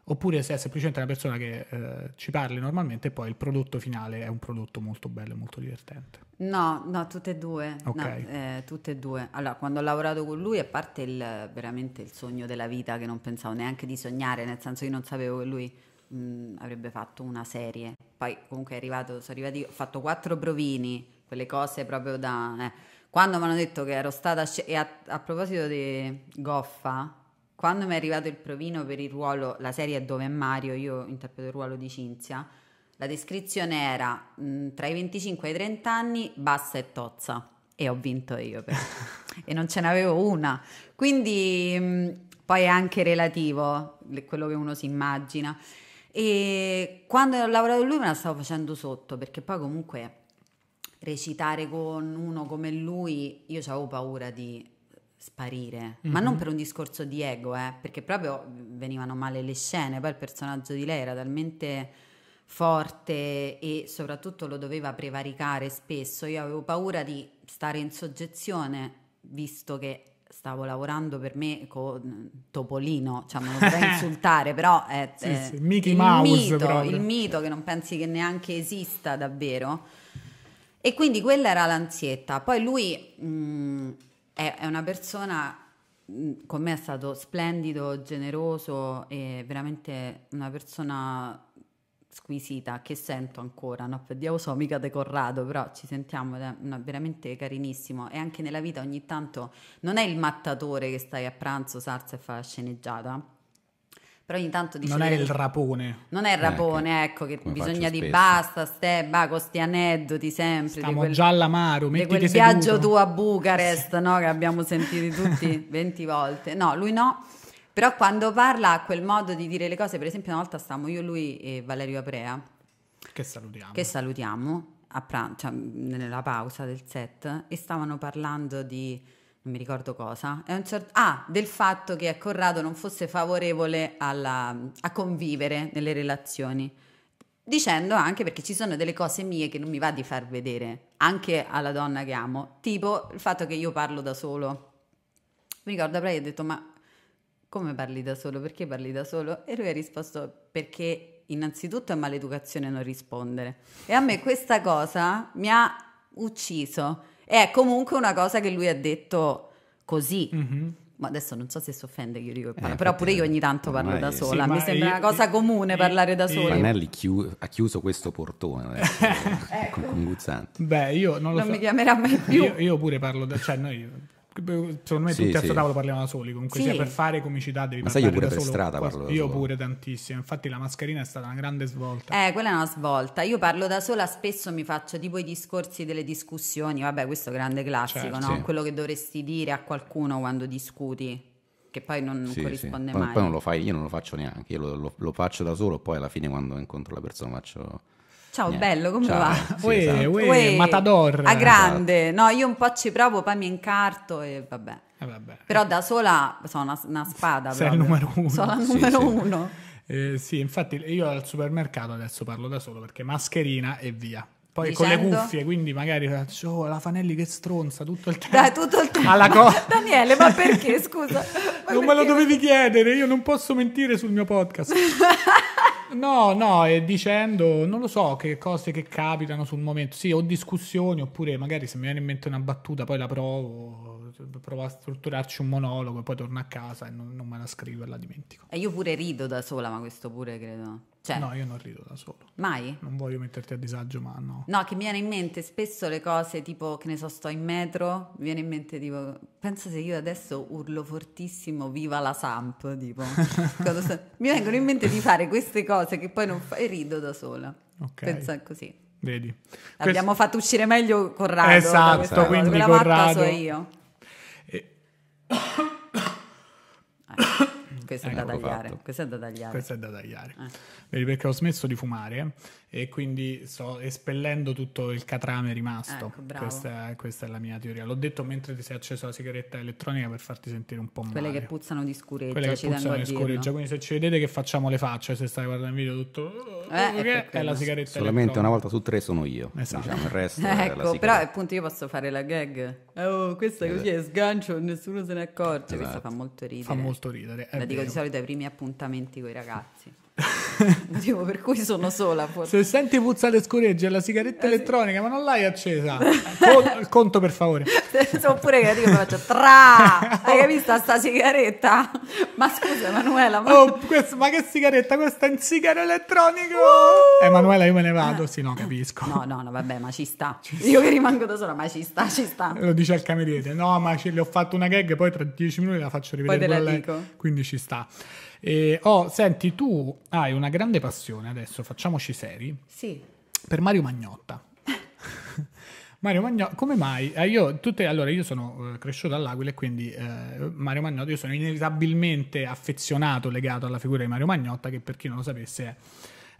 oppure se è semplicemente una persona che eh, ci parli normalmente e poi il prodotto finale è un prodotto molto bello e molto divertente.
No, no, tutte e due. Okay. No, eh, tutte e due. Allora, quando ho lavorato con lui, a parte il, veramente il sogno della vita che non pensavo neanche di sognare, nel senso che non sapevo che lui mh, mm, avrebbe fatto una serie. Poi comunque è arrivato, sono arrivati, ho fatto quattro provini, quelle cose proprio da... Eh. Quando mi hanno detto che ero stata... Sc- e a, a proposito di Goffa, quando mi è arrivato il provino per il ruolo, la serie Dove è Mario, io interpreto il ruolo di Cinzia, la descrizione era mh, mm, tra i 25 e i 30 anni, bassa e tozza. E ho vinto io, però. e non ce n'avevo una. Quindi mh, mm, poi è anche relativo quello che uno si immagina. E quando ho lavorato con lui me la stavo facendo sotto, perché poi comunque recitare con uno come lui, io avevo paura di sparire, mm-hmm. ma non mhm. per un discorso di ego, eh, perché proprio venivano male le scene, poi il personaggio di lei era talmente forte e soprattutto lo doveva prevaricare spesso, io avevo paura di stare in soggezione, visto che stavo lavorando per me con mm, Topolino, cioè non lo potrei insultare, però è, sì, è sì, il, Mouse, mito, il mito che non pensi che neanche esista davvero. E quindi quella era l'ansietta. Poi lui mh, mm, è, è una persona mm, con me è stato splendido, generoso e veramente una persona squisita che sento ancora, no? Per Dio so, mica De Corrado, però ci sentiamo è una, veramente carinissimo e anche nella vita ogni tanto non è il mattatore che stai a pranzo, salsa e fa la sceneggiata, però ogni tanto dice... Non è il
rapone. Non è il eh, rapone, ecco, ecco che bisogna di basta,
steba, con questi aneddoti sempre. Stiamo quel, già
all'amaro, metti quel viaggio tu
a Bucarest, no, che abbiamo sentito tutti 20 volte. No, lui no. Però quando parla a quel modo di dire le cose, per esempio una volta stavamo io, lui e Valerio Aprea. Che salutiamo. Che salutiamo, a pranzo, cioè nella pausa del set, e stavano parlando di non mi ricordo cosa, certo, ah, del fatto che Corrado non fosse favorevole alla, a convivere nelle relazioni, dicendo anche perché ci sono delle cose mie che non mi va di far vedere, anche alla donna che amo, tipo il fatto che io parlo da solo. Mi ricordo, Bray ha detto, ma come parli da solo? Perché parli da solo? E lui ha risposto, perché innanzitutto è maleducazione non rispondere. E a me questa cosa mi ha ucciso è comunque una cosa che lui ha detto così. Mm-hmm. Ma adesso non so se si offende che io dico, eh, però pure io ogni tanto parlo da sola, sì, mi sembra io, una cosa comune io, parlare da sola. Pannelli
chiu- ha chiuso questo portone ecco. con, con Guzzanti. Beh,
io non lo non so. mi chiamerà mai più. Io, pure parlo da, cioè noi Secondo
me sì, tutti sì. a tavolo parliamo da soli. Comunque, sì. sia per fare comicità devi Ma parlare sai, io pure da strada parlo da Io solo.
pure tantissimo. Infatti, la mascherina è stata una grande svolta.
Eh, quella è una svolta. Io parlo da sola, spesso mi faccio tipo i discorsi delle discussioni. Vabbè, questo è grande classico, certo. no? Sì. Quello che dovresti dire a qualcuno quando discuti. Che poi non sì, corrisponde mai. Poi, poi non lo
fai, io non lo faccio neanche, io lo, lo, lo faccio da solo, poi alla fine quando incontro la persona faccio Ciao Niente. bello, come Ciao. va? Uè, esatto. uè, uè, matador. A grande.
No, io un po' ci provo, poi mi incarto e vabbè. Eh, vabbè. Però da sola sono una, una spada. Sei proprio. il numero uno. Sono il numero sì, uno. Sì.
Eh, sì, infatti io al supermercato adesso parlo da solo perché mascherina e via. Poi Dicendo? con le cuffie, quindi magari faccio eh, oh, la Fanelli che stronza tutto il tempo. Dai, tutto il tempo. Alla co-
Daniele, ma perché scusa?
Ma non perché? me lo dovevi chiedere, io non posso mentire sul mio podcast. No, no, e dicendo, non lo so, che cose che capitano sul momento. Sì, o discussioni, oppure magari se mi viene in mente una battuta poi la provo cioè, provo a strutturarci un monologo e poi torno a casa e non, non me la scrivo e la dimentico.
E io pure rido da sola, ma questo pure credo. Cioè, no, io non rido da solo. Mai? Non voglio metterti a disagio, ma no. No, che mi viene in mente spesso le cose tipo, che ne so, sto in metro, mi viene in mente tipo, pensa se io adesso urlo fortissimo, viva la Samp, tipo. sto... Mi vengono in mente di fare queste cose che poi non fa... e rido da sola. Ok. Pensa così. Vedi. L'abbiamo Questo... fatto uscire meglio Corrado. Esatto, quindi Corrado. So io. Eh, questo, è ecco questo è da tagliare. Questo è
da tagliare. Eh. Vedi, perché ho smesso di fumare e quindi sto espellendo tutto il catrame rimasto. Ecco, questa, questa, è la mia teoria. L'ho detto mentre ti sei acceso la sigaretta elettronica per farti sentire un po' male. Quelle che puzzano di scureggia. Quelle che ci puzzano di scureggia. Quindi se ci vedete che facciamo le facce, se stai guardando il video tutto... Oh, oh, oh, eh, è, è la sigaretta
Solamente
una volta su tre sono io. Esatto. Diciamo, il resto ecco, però
appunto io posso fare la gag. Eh, oh, questa così è sgancio, nessuno se ne accorge. Esatto. Questa fa esatto. molto ridere. Fa molto ridere. la dico di solito ai primi appuntamenti con i ragazzi motivo per cui sono sola forse.
se senti puzzare scureggia la sigaretta eh, elettronica ma non l'hai accesa Con, conto per favore
oppure che io faccio tra hai capito sta sigaretta ma scusa Emanuela ma... Oh, questo, ma che
sigaretta questa è in sigaro elettronico uh! Emanuela io me ne vado sì no eh. capisco no no no vabbè ma ci sta ci io sta. che
rimango da sola ma ci sta ci sta lo
dice al cameriere no ma ce le ho fatto una gag poi tra dieci minuti la faccio rivedere poi te la dico. quindi ci sta eh, oh, senti, tu hai una grande passione adesso, facciamoci seri. Sì. Per Mario Magnotta. Mario Magnotta, come mai? Eh, io, tutte, allora, io sono eh, cresciuto all'Aquila e quindi eh, Mario Magnotta, io sono inevitabilmente affezionato, legato alla figura di Mario Magnotta, che per chi non lo sapesse è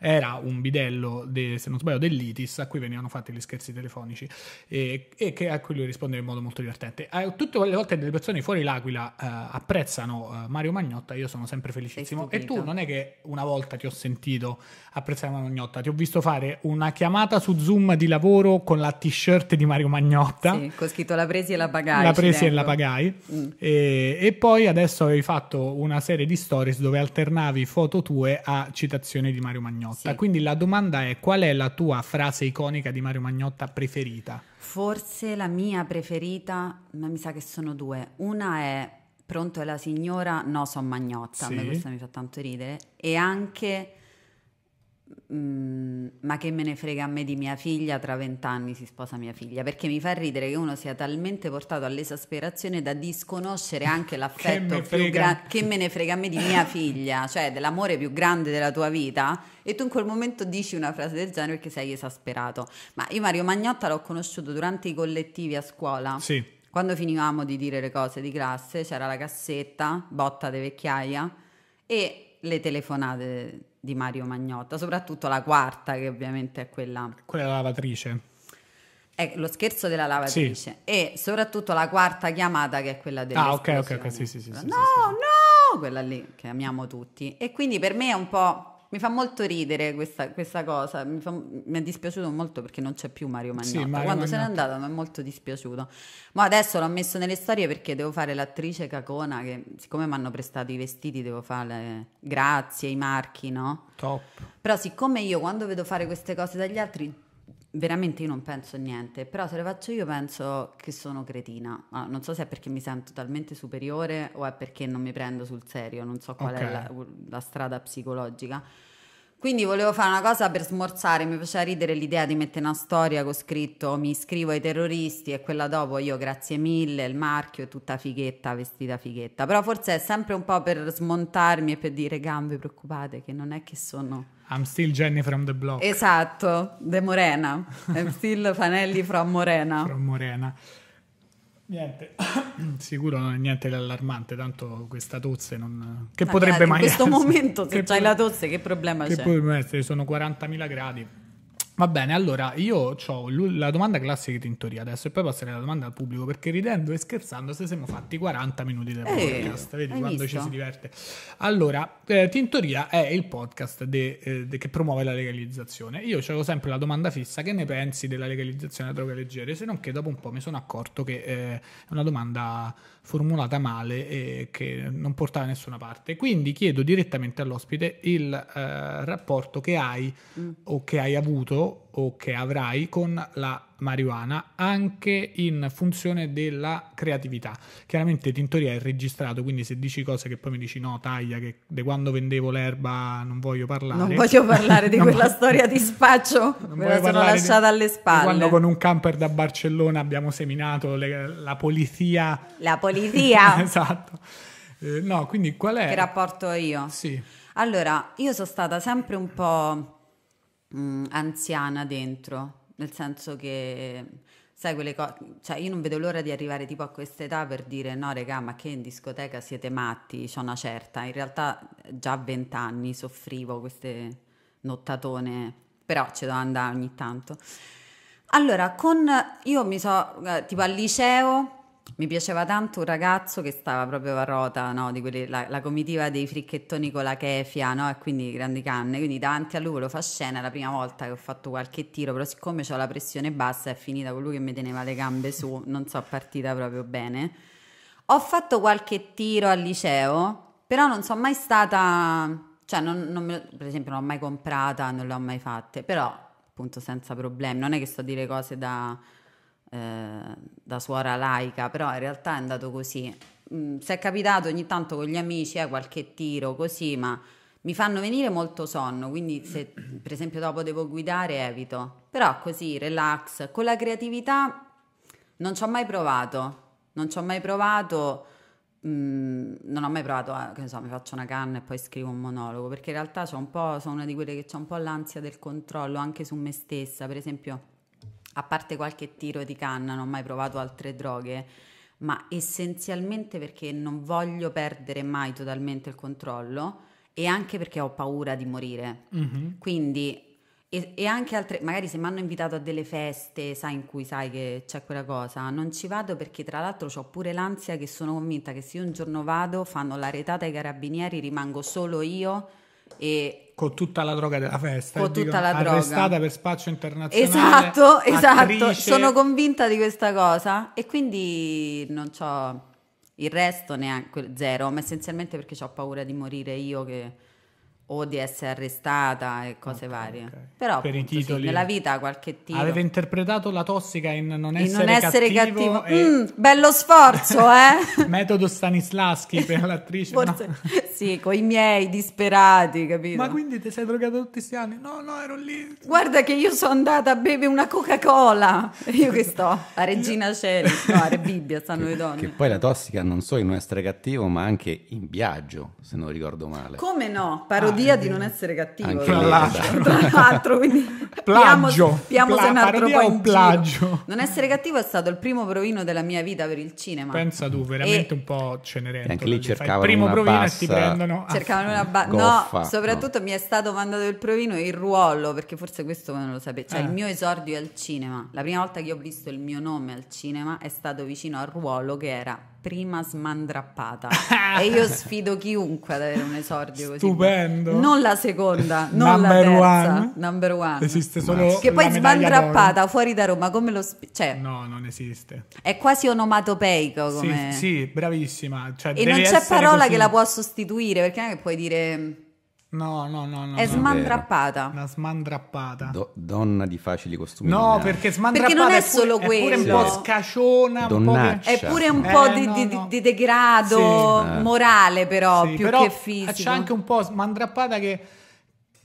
era un bidello, de, se non sbaglio, dell'ITIS a cui venivano fatti gli scherzi telefonici e, e che a cui lui rispondeva in modo molto divertente. Eh, tutte le volte che delle persone fuori l'Aquila eh, apprezzano eh, Mario Magnotta, io sono sempre felicissimo. E tu non è che una volta ti ho sentito apprezzare Magnotta. Ti ho visto fare una chiamata su Zoom di lavoro con la t-shirt di Mario Magnotta. Sì,
con scritto la presi e la pagai. La presi e la
pagai. Mm. E, e, poi adesso avevi fatto una serie di stories dove alternavi foto tue a citazioni di Mario Magnotta. Sì. Quindi la domanda è qual è la tua frase iconica di Mario Magnotta preferita?
Forse la mia preferita, ma mi sa che sono due. Una è Pronto è la signora? No, sono Magnotta, sì. me questa mi fa tanto ridere. E anche Mm, ma che me ne frega a me di mia figlia, tra vent'anni si sposa mia figlia, perché mi fa ridere che uno sia talmente portato all'esasperazione da disconoscere anche l'affetto che più grande, che me ne frega a me di mia figlia, cioè dell'amore più grande della tua vita, e tu in quel momento dici una frase del genere perché sei esasperato. Ma io Mario Magnotta l'ho conosciuto durante i collettivi a scuola. Sì. Quando finivamo di dire le cose di classe c'era la cassetta, botta de vecchiaia e le telefonate di Mario Magnotta, soprattutto la quarta che ovviamente è quella...
Quella lavatrice.
È eh, lo scherzo della lavatrice sì. e soprattutto la quarta chiamata che è quella della... Ah ok
ok ok sì sì sì. no sì, sì,
no, quella lì che amiamo tutti e quindi per me è un po' Mi fa molto ridere questa, questa cosa, mi, fa, mi, è dispiaciuto molto perché non c'è più Mario Magnotta. Sì, Mario Quando Magnotta. se n'è andato mi è molto dispiaciuto. Ma adesso l'ho messo nelle storie perché devo fare l'attrice Cacona che siccome mi hanno prestato i vestiti devo fare grazie, i marchi, no? Top. Però siccome io quando vedo fare queste cose dagli altri veramente io non penso niente, però se lo faccio io penso che sono cretina. non so se è perché mi sento talmente superiore o è perché non mi prendo sul serio, non so qual okay. è la, la, strada psicologica. Quindi volevo fare una cosa per smorzare, mi faceva ridere l'idea di mettere una storia con scritto mi iscrivo ai terroristi e quella dopo io grazie mille, il marchio e tutta fighetta, vestita fighetta. Però forse è sempre un po' per smontarmi e per dire gambe preoccupate che non è che sono...
I'm still Jenny from the block.
Esatto, de Morena. I'm still Fanelli from Morena. from Morena. Niente,
sicuro non è niente di allarmante, tanto questa tosse non... Che Ma potrebbe mai... In questo essere?
momento, se c'hai la tosse, che problema che c'è? Che potrebbe
essere? Sono 40.000 gradi. Va bene, allora io ho la domanda classica di Tintoria adesso e poi passerei la domanda al pubblico perché ridendo e scherzando se siamo fatti 40 minuti del eh, podcast, vedi quando visto? ci si diverte. Allora, eh, Tintoria è il podcast de, eh, de, che promuove la legalizzazione. Io ho sempre la domanda fissa, che ne pensi della legalizzazione della droga leggere? Se non che dopo un po' mi sono accorto che eh, è una domanda formulata male e che non portava a nessuna parte. Quindi chiedo direttamente all'ospite il eh, rapporto che hai mm. o che hai avuto o che avrai con la marijuana anche in funzione della creatività. Chiaramente Tintoria è registrato, quindi se dici cose che poi mi dici no, taglia, che di quando vendevo l'erba non voglio parlare. Non voglio parlare di quella storia
di spaccio, me la sono lasciata di, alle spalle. Quando
con un camper da Barcellona abbiamo seminato le, la polizia.
La polizia!
esatto. Eh, no, quindi qual è... Che
rapporto io? Sì. Allora, io sono stata sempre un po' mh, mm, anziana dentro, nel senso che sai quelle cose, cioè io non vedo l'ora di arrivare tipo a questa età per dire no regà ma che in discoteca siete matti, c'ho una certa, in realtà già a vent'anni soffrivo queste nottatone, però ci devo andare ogni tanto. Allora, con io mi so eh, tipo al liceo mi piaceva tanto un ragazzo che stava proprio a rota, no? di quelli, la, la, comitiva dei fricchettoni con la kefia, no? e quindi grandi canne, quindi davanti a lui lo fa scena, è la prima volta che ho fatto qualche tiro, però siccome ho la pressione bassa è finita con lui che mi teneva le gambe su, non so, partita proprio bene. Ho fatto qualche tiro al liceo, però non sono mai stata, cioè non, non me, per esempio non l'ho mai comprata, non le ho mai fatte, però appunto senza problemi, non è che sto a dire cose da eh, da suora laica, però in realtà è andato così. Mm, si è capitato ogni tanto con gli amici eh, qualche tiro così, ma mi fanno venire molto sonno, quindi se per esempio dopo devo guidare evito. Però così, relax, con la creatività non ci ho mai provato, non ci ho mai provato, mh, mm, non ho mai provato, a, eh, che ne so, mi faccio una canna e poi scrivo un monologo, perché in realtà un po', sono una di quelle che ha un po' l'ansia del controllo anche su me stessa, per esempio a parte qualche tiro di canna, non ho mai provato altre droghe, ma essenzialmente perché non voglio perdere mai totalmente il controllo e anche perché ho paura di morire. Mm-hmm. Quindi e, e, anche altre, magari se mi hanno invitato a delle feste, sai, in cui sai che c'è quella cosa, non ci vado perché tra l'altro ho pure l'ansia che sono convinta che se io un giorno vado, fanno la retata ai carabinieri, rimango solo io e
con tutta la droga della festa con eh, tutta dico, la droga arrestata per spaccio internazionale esatto esatto sono
convinta di questa cosa e quindi non ho il resto neanche zero ma essenzialmente perché ho paura di morire io che o di essere arrestata e cose okay, varie. Okay. Però per appunto, i titoli, sì, nella vita qualche titolo. Aveva interpretato la tossica in non essere, in non essere cattivo. cattivo. E... Mm, bello sforzo, eh? Metodo
Stanislaschi per l'attrice. Forse no.
sì, con i miei disperati, capito? Ma
quindi ti sei drogata tutti questi anni? No, no, ero
lì. Guarda che io sono andata a bere una Coca-Cola. Io che sto, la regina Celi, no, la Bibbia, stanno le donne. Che
poi la tossica non solo in non essere cattivo, ma anche in viaggio, se non ricordo male. Come
no? Parodia parodia di non essere cattivo. Tra l'altro. Esatto. tra l'altro, quindi plagio. Piamo, Pla- un plagio. Non essere cattivo è stato il primo provino della mia vita per il cinema. Pensa tu, veramente e... un
po' cenerente. Anche cioè lì cercavano il primo provino bassa... e ti prendono.
Cercavano una ba- No, soprattutto no. mi è stato mandato il provino e il ruolo, perché forse questo non lo sapete. Cioè, eh. il mio esordio è al cinema. La prima volta che ho visto il mio nome al cinema è stato vicino al ruolo che era prima smandrappata. e io sfido chiunque ad avere un esordio Stupendo. così. Stupendo. Non la seconda, non Number la terza. One. Number one. Esiste solo Che poi smandrappata d'oro. fuori da Roma, come lo... Sp- cioè, no,
non esiste.
È quasi onomatopeico come... Sì,
sì bravissima.
Cioè, e non c'è parola così. che la
può sostituire, perché non è che puoi dire No, no, no, no. È smandrappata. Una smandrappata.
Do- donna di facili costumi. No, perché
smandrappata perché non è, è pure, quello. È pure un po' scasciona, Donnaccia. un po' che... è pure un eh, po' di, no, no. di
degrado sì. Eh. morale però, sì, più però che fisico. C'è anche un po' smandrappata che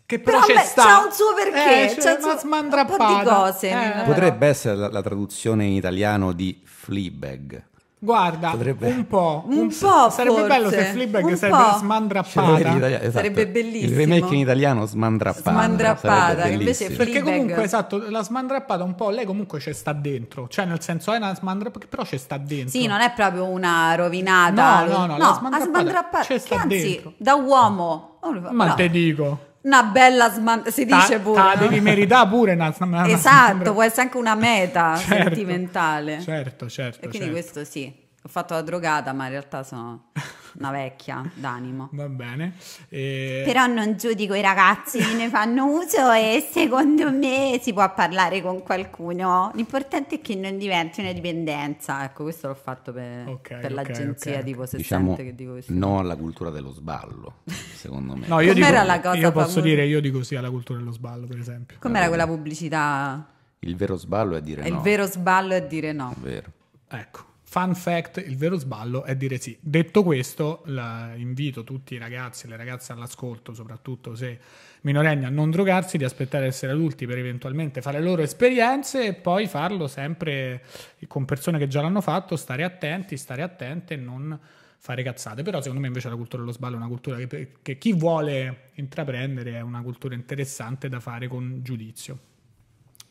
che però, però c'è, beh, c'ha un suo perché, eh, c'è, c'è un, suo, un po' di cose. Eh. Potrebbe
essere la, la traduzione in italiano di Fleabag. Guarda, Potrebbe... un
po', un, un po' sarebbe forse. bello se Fleabag esatto. sarebbe smandrappata. Esatto. Sarebbe bellissimo. Il remake in
italiano smandrappata. Smandrappata, invece
Fleabag... Perché comunque, esatto, la smandrappata un po', lei comunque ci sta dentro, cioè nel senso è una smandrappata però ci sta dentro. Sì,
non è proprio una rovinata. No, no, no, no la smandrappata, smandrappata... Che anzi, dentro. da uomo... Ma no. te dico una bella smantellata, si dice ta, pure. Ta, no? devi meritare
pure una, una Esatto, una...
può essere anche una meta certo, sentimentale. Certo, certo. E quindi certo. questo sì, ho fatto la drogata, ma in realtà sono... una vecchia d'animo. Va bene. E... Però non giudico i ragazzi che ne fanno uso e secondo me si può parlare con qualcuno. L'importante è che non diventi una dipendenza. Ecco, questo l'ho fatto per, okay, per okay, l'agenzia okay. tipo 60 diciamo, che dico questo.
No alla cultura dello sballo, secondo me. no, io, dico, io
posso dire
io dico sì alla cultura dello sballo, per esempio.
Com'era quella pubblicità?
Il vero sballo è
dire è no. Il vero
sballo è dire no. È vero.
Ecco. Fun fact, il vero sballo è dire sì. Detto questo, la, invito tutti i ragazzi e le ragazze all'ascolto, soprattutto se minorenni, a non drogarsi, di aspettare di essere adulti per eventualmente fare le loro esperienze e poi farlo sempre con persone che già l'hanno fatto, stare attenti, stare attente e non fare cazzate. Però secondo me invece la cultura dello sballo è una cultura che, che chi vuole intraprendere è una cultura interessante da fare con giudizio.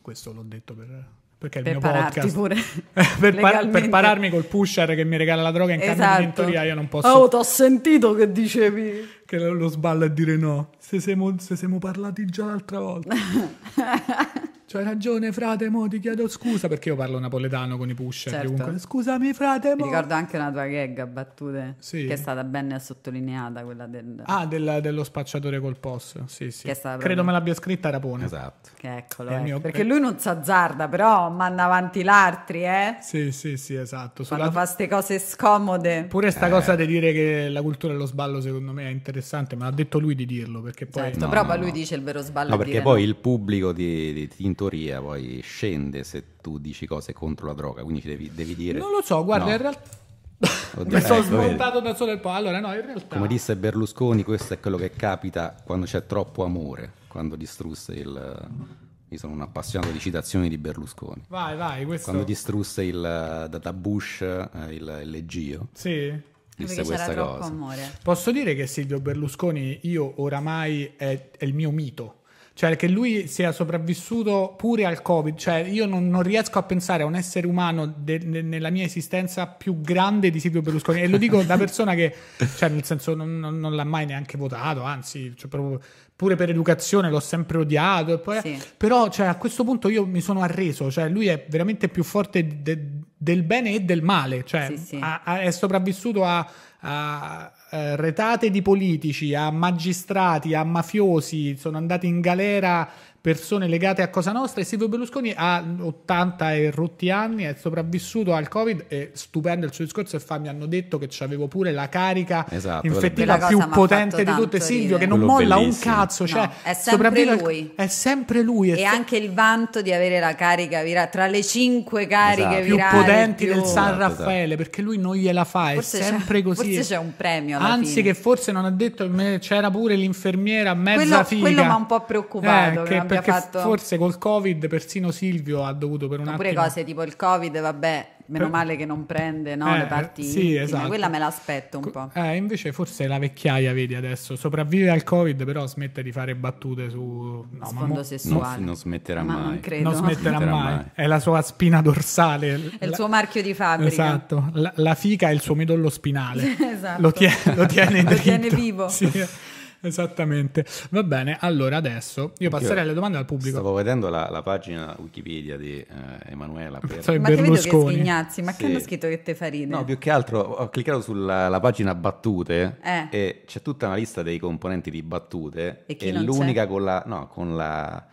Questo l'ho detto per perché per il mio podcast pure per, par- per, pararmi col pusher che mi regala la droga in esatto. cambio di mentoria io non posso oh ti ho sentito che dicevi che lo, lo sballo è dire no se siamo,
se siamo parlati già l'altra volta
C'hai ragione, frate, mo ti chiedo scusa perché io parlo napoletano con i push. Certo. Comunque,
Scusami, frate. Mo. Mi ricordo anche una tua gag a battute sì. che è stata ben sottolineata, quella del...
Ah, del, dello spacciatore col post. Sì, sì. Proprio... Credo me l'abbia scritta Rapone. Esatto. Che eccolo, eh, mio... perché lui
non s'azzarda, però manda avanti l'altri, eh?
Sì, sì, sì, esatto. Sulla... Quando fa
queste cose scomode. Pure sta eh. cosa di
dire che la cultura dello sballo secondo me è interessante, ma ha detto lui di dirlo, perché poi... Certo, no, però
no, lui no. dice il vero sballo. No, perché poi il pubblico ti, ti mentoria poi scende se tu dici cose contro la droga, quindi ci devi, devi dire... Non lo so, guarda, no. in realtà... Oddio, Mi sono eh, smontato
da solo il po'. Allora, no, in realtà. Come
disse Berlusconi, questo è quello che capita quando c'è troppo amore, quando distrusse il. Io sono un appassionato di citazioni di Berlusconi.
Vai, vai. Questo... Quando
distrusse il, da, Bush eh, il, il leggio.
Sì.
Disse questa cosa. Amore.
Posso dire che Silvio Berlusconi, io oramai è, è il mio mito cioè che lui sia sopravvissuto pure al Covid. Cioè io non, non riesco a pensare a un essere umano de, de, nella mia esistenza più grande di Silvio Berlusconi. E lo dico da persona che, cioè nel senso, non, non, non l'ha mai neanche votato, anzi, cioè, proprio, pure per educazione l'ho sempre odiato. Poi, sì. Però cioè, a questo punto io mi sono arreso. Cioè lui è veramente più forte de, del bene e del male. Cioè sì, sì. A, a, è sopravvissuto a, a eh, retate di politici a magistrati, a mafiosi, sono andati in galera persone legate a Cosa Nostra e Silvio Berlusconi ha 80 e rotti anni, è sopravvissuto al Covid e stupendo il suo discorso e fa mi hanno detto che avevo pure la carica
esatto, infettiva
più potente di tutte, Silvio che non molla un cazzo, cioè no, è sempre lui. È sempre lui. È e se... anche
il vanto di avere la carica virale, tra le cinque cariche esatto. virali più potenti più... del San esatto,
esatto, Raffaele, perché lui non gliela fa, forse è sempre così. Forse c'è un premio Anzi fine. che forse non ha detto c'era pure l'infermiera mezza quello, figa. Quello mi ha un po'
preoccupato, eh, che abbia fatto... Forse
col Covid persino Silvio ha dovuto per un Oppure attimo... Oppure cose
tipo il Covid, vabbè, meno per... male che non prende no, eh, le parti sì, esatto. Quella me l'aspetto un po'.
Eh, invece forse la vecchiaia, vedi adesso, sopravvive al Covid, però smette di fare battute su... No, Sfondo mo... sessuale. Non, non smetterà
ma mai. Non, credo. non smetterà, non mai. mai.
È la sua spina dorsale. È il suo marchio di fabbrica. Esatto. La, la fica è il suo midollo spinale. esatto. Lo, tie... lo tiene dritto. lo tiene vivo. Sì. Esattamente. Va bene, allora adesso io passerei alle domande al pubblico. Stavo
vedendo la, la pagina Wikipedia di eh, Emanuela per... ma Berlusconi. che sghignazzi, ma sì. che hanno scritto che te fa ridere? No, più che altro ho cliccato sulla pagina battute eh. e c'è tutta una lista dei componenti di battute e, e l'unica c'è? con la... No, con la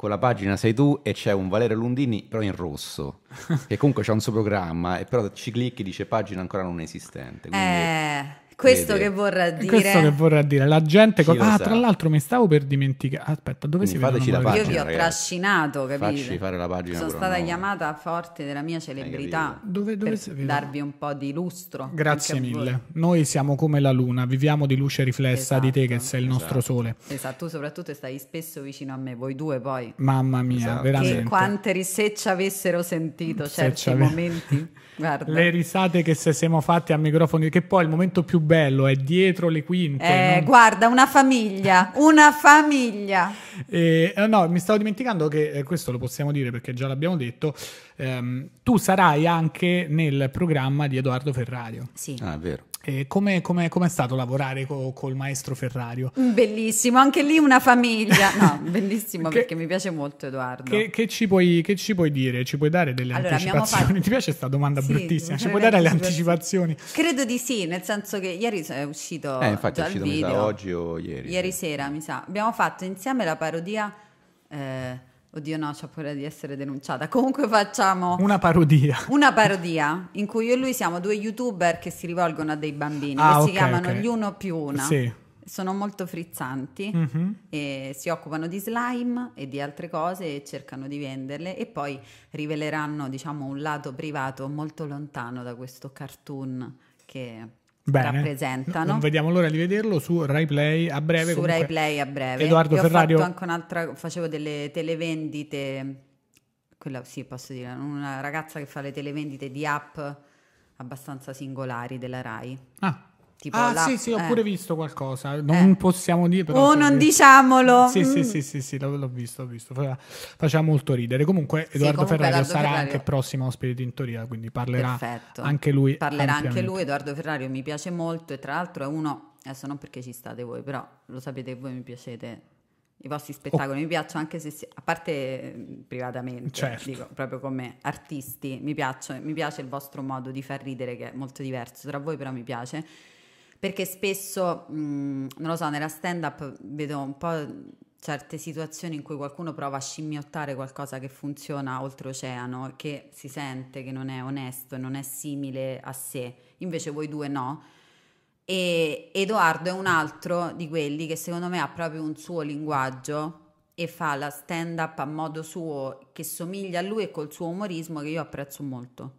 con la pagina sei tu e c'è un Valerio Lundini però in rosso che comunque c'è un suo programma e però ci clicchi dice pagina ancora non esistente quindi
eh, questo vede. che vorrà dire. Questo che
vorrà dire. La gente. Co- ah, sa. tra l'altro mi stavo per dimenticare. Aspetta, dove Quindi si fateci la Pagina, Io vi ho ragazzi.
trascinato, capito? Facci fare la pagina. Sono stata no. chiamata forte della mia celebrità. Dove, dove si vede? darvi un po' di lustro. Grazie mille.
Noi siamo come la luna, viviamo di luce riflessa esatto. di te, che esatto. sei il nostro esatto. sole.
Esatto, tu soprattutto stai spesso vicino a me, voi due poi. Mamma mia, esatto. veramente. Che quante se ci avessero sentito certi momenti. Guarda. le
risate che se siamo fatti a microfoni, che poi il momento più bello è dietro le quinte. Eh, non...
Guarda, una famiglia, una famiglia.
E, eh, no, mi stavo dimenticando che eh, questo lo possiamo dire perché già l'abbiamo detto. Ehm, tu sarai anche nel programma di Edoardo Ferrario. Sì. Ah, è vero. Come, è stato lavorare co, col maestro Ferrario?
Mm, bellissimo, anche lì una famiglia. No, bellissimo che, perché mi piace molto Edoardo. Che,
che, ci puoi, che, ci puoi, dire? Ci puoi dare delle allora, anticipazioni? Fatto... Ti piace questa domanda sì, bruttissima? Ci puoi dare le anticipazioni?
Credo di sì, nel senso che ieri è uscito, eh, infatti è uscito video, oggi
o ieri. Ieri
sera, mi sa. Abbiamo fatto insieme la parodia... Eh, Oddio no, c'ho paura di essere denunciata. Comunque facciamo...
Una parodia.
Una parodia in cui io e lui siamo due youtuber che si rivolgono a dei bambini, ah, che okay, si chiamano okay. gli uno più una. Sì. Sono molto frizzanti, mm-hmm. e si occupano di slime e di altre cose e cercano di venderle e poi riveleranno diciamo un lato privato molto lontano da questo cartoon che Bene. rappresentano. Non
vediamo l'ora di vederlo su Rai Play a breve. Su Rai Play
a breve. Edoardo Io Ferrario. Ho fatto anche un'altra, facevo delle televendite, quella sì posso dire, una ragazza che fa le televendite di app abbastanza singolari della Rai.
Ah, Tipo ah la... sì, sì, ho eh. pure visto qualcosa, non eh. possiamo dire però... Oh, non diciamolo! Sì, mm. sì, sì, sì, sì, l'ho, l'ho visto, l'ho visto, faceva molto ridere. Comunque Edoardo sì, comunque Ferrario sarà Ferrario. anche prossimo ospite in teoria, quindi parlerà Perfetto. anche lui. Parlerà anche lui,
Edoardo Ferrario mi piace molto e tra l'altro è uno, adesso non perché ci state voi, però lo sapete voi, mi piacete i vostri spettacoli oh. mi piacciono anche se si... a parte mm, privatamente certo. dico proprio come artisti mi, piacciono, mi piace il vostro modo di far ridere che è molto diverso tra voi però mi piace perché spesso, mh, mm, non lo so, nella stand up vedo un po' certe situazioni in cui qualcuno prova a scimmiottare qualcosa che funziona oltreoceano, che si sente che non è onesto e non è simile a sé, invece voi due no. E Edoardo è un altro di quelli che secondo me ha proprio un suo linguaggio e fa la stand up a modo suo che somiglia a lui e col suo umorismo che io apprezzo molto.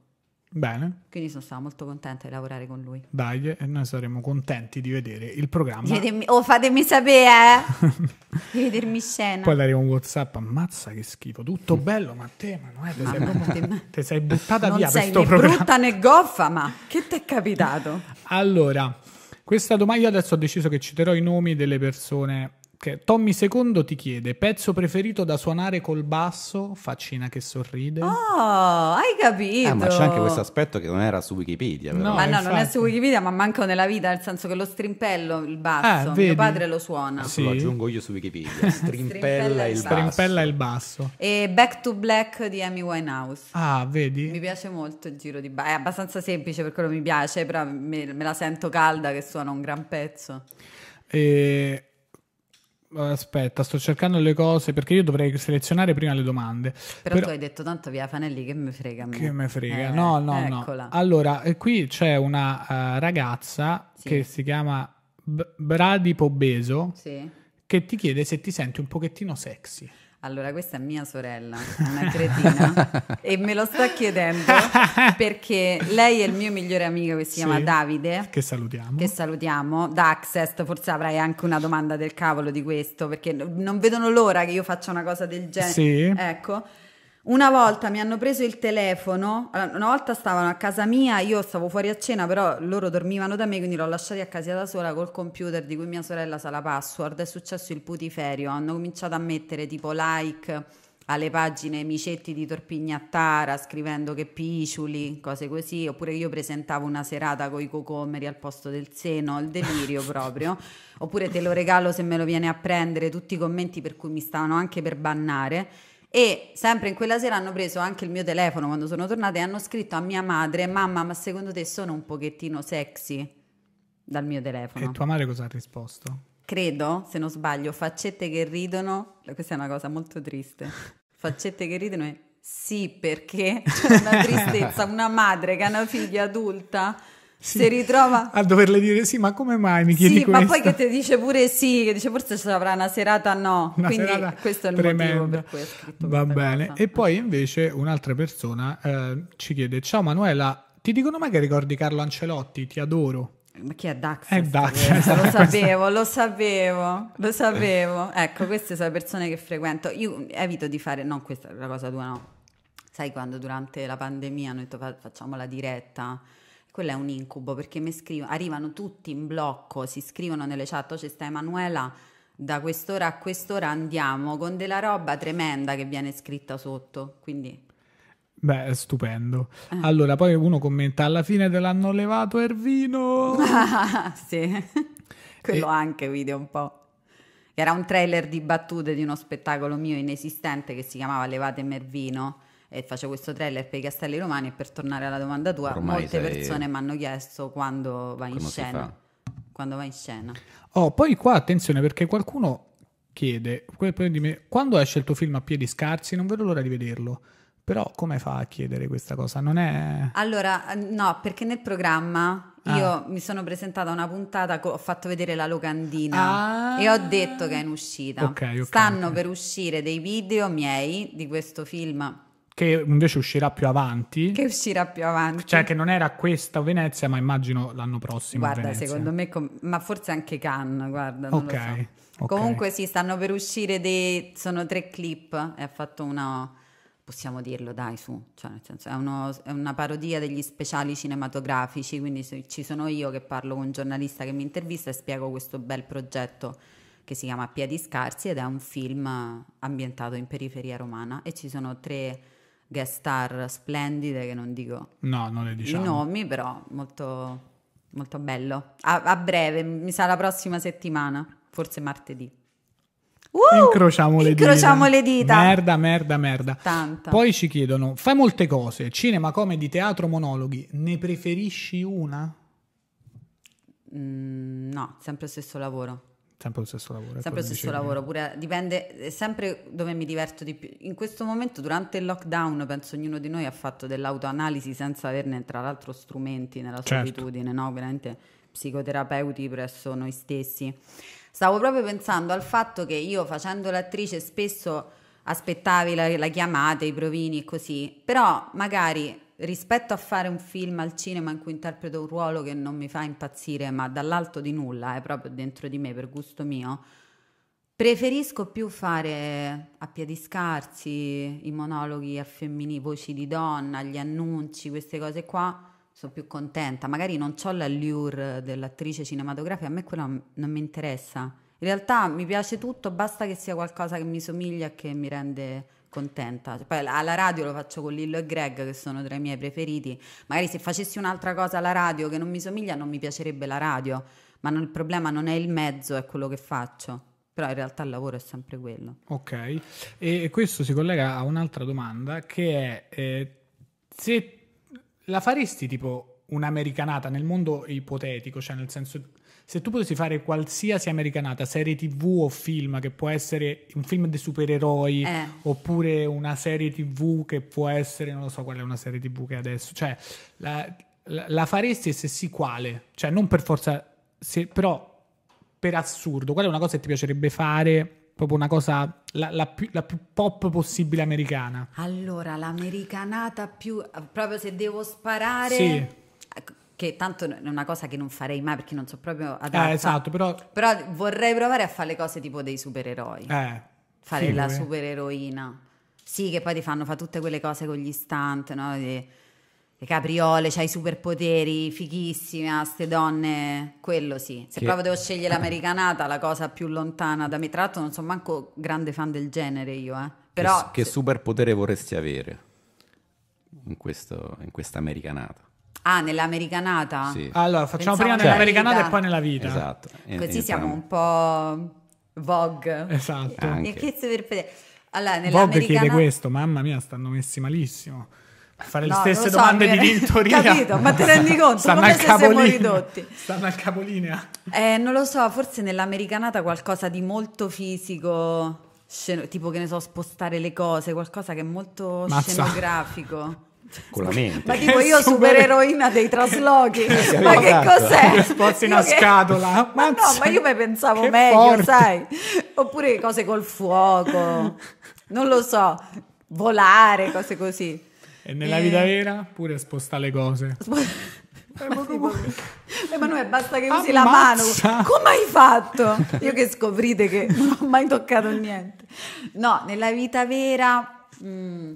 Bene. Quindi sono stata molto contenta di lavorare con lui.
Dai, e noi saremo contenti di vedere il programma. Vedemi,
oh, fatemi sapere, di eh. vedermi scena. Poi
daremo un WhatsApp, ammazza che schifo, tutto bello, ma
te, Manuela, sei proprio,
te sei buttata non via sei questo programma. Non
programma. brutta né goffa, ma che ti è capitato?
Allora, questa domanda, io adesso ho deciso che citerò i nomi delle persone che Tommy II ti chiede pezzo preferito da suonare col basso, faccina che sorride. Oh,
hai capito. Eh, ma c'è anche questo
aspetto che non era su Wikipedia. Però. No, ma no,
infatti. non è su Wikipedia, ma manco nella vita, nel senso che lo strimpello, il basso, eh, mio padre lo suona. Ah, sì. Lo aggiungo
io su Wikipedia. Strimpella, il strimpella il basso.
E Back to Black di Amy Winehouse.
Ah, vedi?
Mi piace molto il giro di basso. È abbastanza semplice per quello mi piace, però me, me la sento calda che suona un gran pezzo.
E Aspetta, sto cercando le cose perché io dovrei selezionare prima le domande. Però, Però... tu hai
detto tanto via Fanelli che mi frega. Me. Che me frega. Eh, no, no, eccola. no.
Allora, eh, qui c'è una uh, ragazza sì. che si chiama B- Bradipo Beso sì. che ti chiede se ti senti un pochettino sexy.
Allora, questa è mia sorella, una cretina, e me lo sta chiedendo perché lei è il mio migliore amico che si chiama Davide.
Che salutiamo.
Che salutiamo. Da Access, forse avrai anche una domanda del cavolo di questo, perché non vedono l'ora che io faccia una cosa del genere. Sì. Ecco. Una volta mi hanno preso il telefono, una volta stavano a casa mia, io stavo fuori a cena, però loro dormivano da me, quindi l'ho lasciati a casa da sola col computer di cui mia sorella sa la password, è successo il putiferio, hanno cominciato a mettere tipo like alle pagine Micetti di Torpignattara, scrivendo che picciuli, cose così, oppure io presentavo una serata con i cocomeri al posto del seno, il delirio proprio, oppure te lo regalo se me lo viene a prendere, tutti i commenti per cui mi stavano anche per bannare e sempre in quella sera hanno preso anche il mio telefono quando sono tornata e hanno scritto a mia madre: Mamma, ma secondo te sono un pochettino sexy? Dal mio telefono. E tua
madre cosa ha risposto?
Credo, se non sbaglio, faccette che ridono. Questa è una cosa molto triste. Faccette che ridono e sì, perché c'è una tristezza, una madre che ha una figlia adulta sì, si ritrova a
doverle dire sì, ma come mai mi chiedi sì, questo? ma poi che
ti dice pure sì, che dice forse ci avrà una serata no, una quindi serata questo è il tremenda. motivo per
cui Va bene, cosa. e poi invece un'altra persona eh, ci chiede ciao Manuela, ti dicono mai che ricordi Carlo Ancelotti, ti adoro.
Ma chi è Dax? È Dax. Lo sapevo, lo sapevo, lo sapevo. Ecco, queste sono le persone che frequento. Io evito di fare, non questa è la cosa tua, no. Sai quando durante la pandemia noi facciamo la diretta quello è un incubo perché mi scrivono, arrivano tutti in blocco, si scrivono nelle chat, oh, c'è sta Emanuela, da quest'ora a quest'ora andiamo con della roba tremenda che viene scritta sotto, quindi...
Beh, è stupendo. Eh. Allora, poi uno commenta, alla fine te l'hanno levato Ervino!
sì, quello e... anche video un po'. Era un trailer di battute di uno spettacolo mio inesistente che si chiamava Levate Mervino e faccio questo trailer per i Castelli Romani e per tornare alla domanda tua, Ormai molte persone mi hanno chiesto quando va in scena. Quando va in scena.
Oh, poi qua attenzione perché qualcuno chiede, quando esce il tuo film a piedi scarsi, non vedo l'ora di vederlo. Però come fa a chiedere questa cosa? Non è...
Allora, no, perché nel programma ah. io mi sono presentata a una puntata, ho fatto vedere la locandina ah. e ho detto che è in uscita. Okay, okay, Stanno okay. per uscire dei video miei di questo film
che invece uscirà più avanti.
Che uscirà più avanti. Cioè che
non era questa Venezia, ma immagino l'anno prossimo. Guarda, secondo me,
com- ma forse anche Cannes, guarda. Non okay, so. okay. Comunque sì, stanno per uscire dei... sono tre clip e ha fatto una possiamo dirlo, dai, su, cioè, nel senso, è, uno, è, una parodia degli speciali cinematografici, quindi ci sono io che parlo con un giornalista che mi intervista e spiego questo bel progetto che si chiama Piedi Scarsi ed è un film ambientato in periferia romana e ci sono tre guest star splendide che non dico
no, non le diciamo. i nomi,
però molto, molto bello. A, a breve, mi sa la prossima settimana, forse martedì. Uh,
incrociamo, le, incrociamo dita. dita. Merda, merda, merda. Tanto. Poi ci chiedono: fai molte cose, cinema, comedy, teatro, monologhi. Ne preferisci una?
Mm, no, sempre stesso lavoro.
Sempre lo stesso lavoro. Sempre lo stesso dicevi. lavoro,
pure eh, dipende eh, sempre dove mi diverto di più. In questo momento, durante il lockdown, penso ognuno di noi ha fatto dell'autoanalisi senza averne tra l'altro strumenti nella sua certo. abitudine, no? Veramente psicoterapeuti presso noi stessi. Stavo proprio pensando al fatto che io facendo l'attrice spesso aspettavi la, la chiamata, i provini e così, però magari rispetto a fare un film al cinema in cui interpreto un ruolo che non mi fa impazzire, ma dall'alto di nulla, è proprio dentro di me per gusto mio, preferisco più fare a piedi scarsi i monologhi a femmini, voci di donna, gli annunci, queste cose qua. Sono più contenta, magari non ho l'allure dell'attrice cinematografica, a me quello non mi interessa. In realtà mi piace tutto, basta che sia qualcosa che mi somiglia e che mi rende contenta. Cioè, poi alla radio lo faccio con Lillo e Greg, che sono tra i miei preferiti. Magari se facessi un'altra cosa alla radio che non mi somiglia, non mi piacerebbe la radio. Ma non, il problema non è il mezzo, è quello che faccio. Però in realtà il lavoro è sempre quello.
Ok, e questo si collega a un'altra domanda che è eh, se la faresti tipo un'americanata nel mondo ipotetico, cioè nel senso se tu potessi fare qualsiasi americanata, serie tv o film, che può essere un film di supereroi, eh. oppure una serie tv che può essere, non lo so qual è una serie tv che adesso, cioè la, la, la faresti e se sì quale? Cioè non per forza, se, però per assurdo, qual è una cosa che ti piacerebbe fare? proprio una cosa la, la, più, la, più, pop possibile americana.
Allora, l'americanata più proprio se devo sparare. Sì che tanto è una cosa che non farei mai perché non so proprio adatta. Eh, esatto, però... però vorrei provare a fare le cose tipo dei supereroi. Eh, fare sì, la supereroina. Sì, che poi ti fanno fare tutte quelle cose con gli stunt, no? Le, le capriole, c'hai i superpoteri, fighissime, ah, ste donne, quello sì. Se che... proprio devo scegliere l'americanata, la cosa più lontana da me, tra l'altro non sono manco grande fan del genere io, eh. Però...
Che, che superpotere vorresti avere in, questo, in questa americanata?
Ah, nell'americanata? Sì. Allora, facciamo Pensavo prima cioè, nell'americanata e poi nella vita.
Esatto. In, Così in siamo
un po' vogue. Esatto. Anche. Allora, vogue chiede
questo, mamma mia, stanno messi malissimo. A fare no, le stesse so, domande che... di vittoria. Capito, ma ti rendi conto stanno come se siamo ridotti. Stanno al capolinea.
Eh, non lo so, forse nell'americanata qualcosa di molto fisico, sceno... tipo che ne so, spostare le cose, qualcosa che è molto Mazza. scenografico
con la mente. Ma
tipo eh, io supereroina dei traslochi, ma che esatto. cos'è? Sposti una che... scatola. Ma no, ma io mi pensavo meglio, forte. sai? Oppure cose col fuoco, non lo so, volare, cose così. E nella e... vita eh. vera
pure sposta le cose. Eh,
ma tipo, Emanuele, basta che usi Ammazza. la mano. Come hai fatto? Io che scoprite che non ho mai toccato niente. No, nella vita vera... Mh, mm,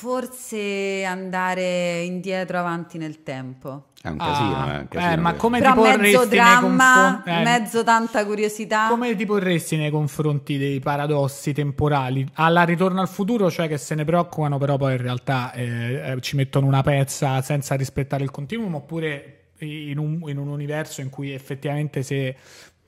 Forse andare indietro avanti nel tempo. È un casino, ah,
è eh, un casino eh, ma come Però ti mezzo dramma, confron- eh, mezzo tanta curiosità. Come ti porresti nei confronti dei paradossi temporali? Alla ritorno al futuro, cioè che se ne preoccupano, però poi in realtà eh, eh, ci mettono una pezza senza rispettare il continuum, oppure in un, in un universo in cui effettivamente se,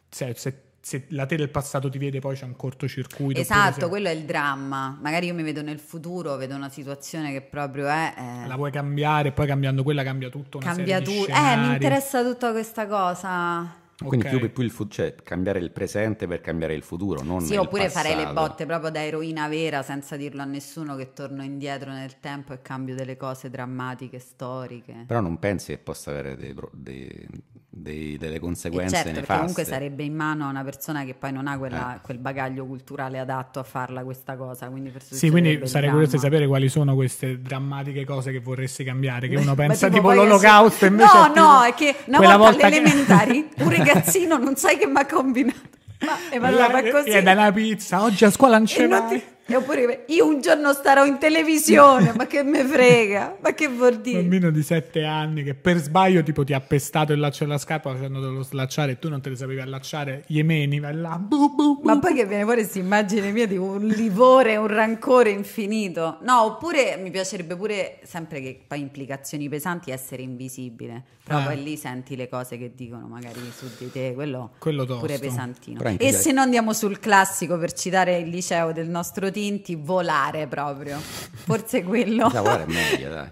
se, se se la te del passato ti vede poi c'è un cortocircuito. Esatto, se... quello
è il dramma. Magari io mi vedo nel futuro, vedo una situazione che proprio è...
Eh... La vuoi cambiare, poi cambiando quella cambia tutto. Una cambia tutto. Eh,
mi interessa tutta questa cosa. Quindi okay. più,
più il futuro, cioè cambiare il presente per cambiare il futuro, non Sì, oppure farei le botte
proprio da eroina vera senza dirlo a nessuno che torno indietro nel tempo e cambio delle cose drammatiche, storiche. Però
non pensi che possa avere dei, dei dei, delle conseguenze e certo, nefaste. comunque sarebbe
in mano a una persona che poi non ha quella, eh. quel bagaglio culturale adatto a farla questa cosa. Quindi sì, quindi sarei curioso di
sapere quali sono queste drammatiche cose che vorresti cambiare. Che uno pensa tipo, tipo l'olocausto e invece. No, tipo, no, è
che una volta volta all'elementari che... un ragazzino non sai che mi ha combinato. Ma, e ma, la, ma
così. E da una pizza, oggi a scuola non c'è mai. Ti...
E oppure io un giorno starò in televisione, ma che me frega,
ma che vuol dire? Un bambino di sette anni che per sbaglio tipo ti ha pestato il laccio della scarpa facendolo slacciare e tu non te le sapevi allacciare, Iemeni va là.
Bu, bu, bu, ma poi che viene fuori questa immagine mia di un livore, un rancore infinito. No, oppure mi piacerebbe pure, sempre che poi implicazioni pesanti, essere invisibile. Però eh. poi lì senti le cose che dicono magari su di te, quello, quello tosto. pure pesantino. Prank, e dai. se no andiamo sul classico per citare il liceo del nostro team istinti volare proprio. Forse quello. volare è meglio, dai.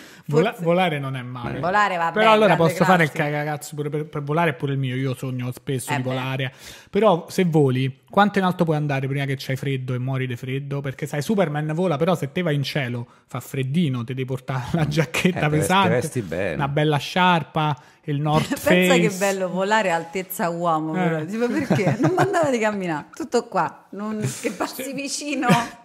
Vola, volare non è male. Eh.
Volare va Però allora posso classe.
fare il cagacazzo pure per, per, volare, è pure il mio. Io sogno spesso eh di beh. volare. Però se voli, quanto in alto puoi andare prima che c'hai freddo e muori di freddo? Perché sai, Superman vola, però se te vai in cielo fa freddino, ti devi portare la giacchetta eh, pesante, una bella sciarpa, il North Pensa Face. che bello
volare a altezza uomo, eh. tipo perché non mandava di camminare, tutto qua, non, che passi vicino.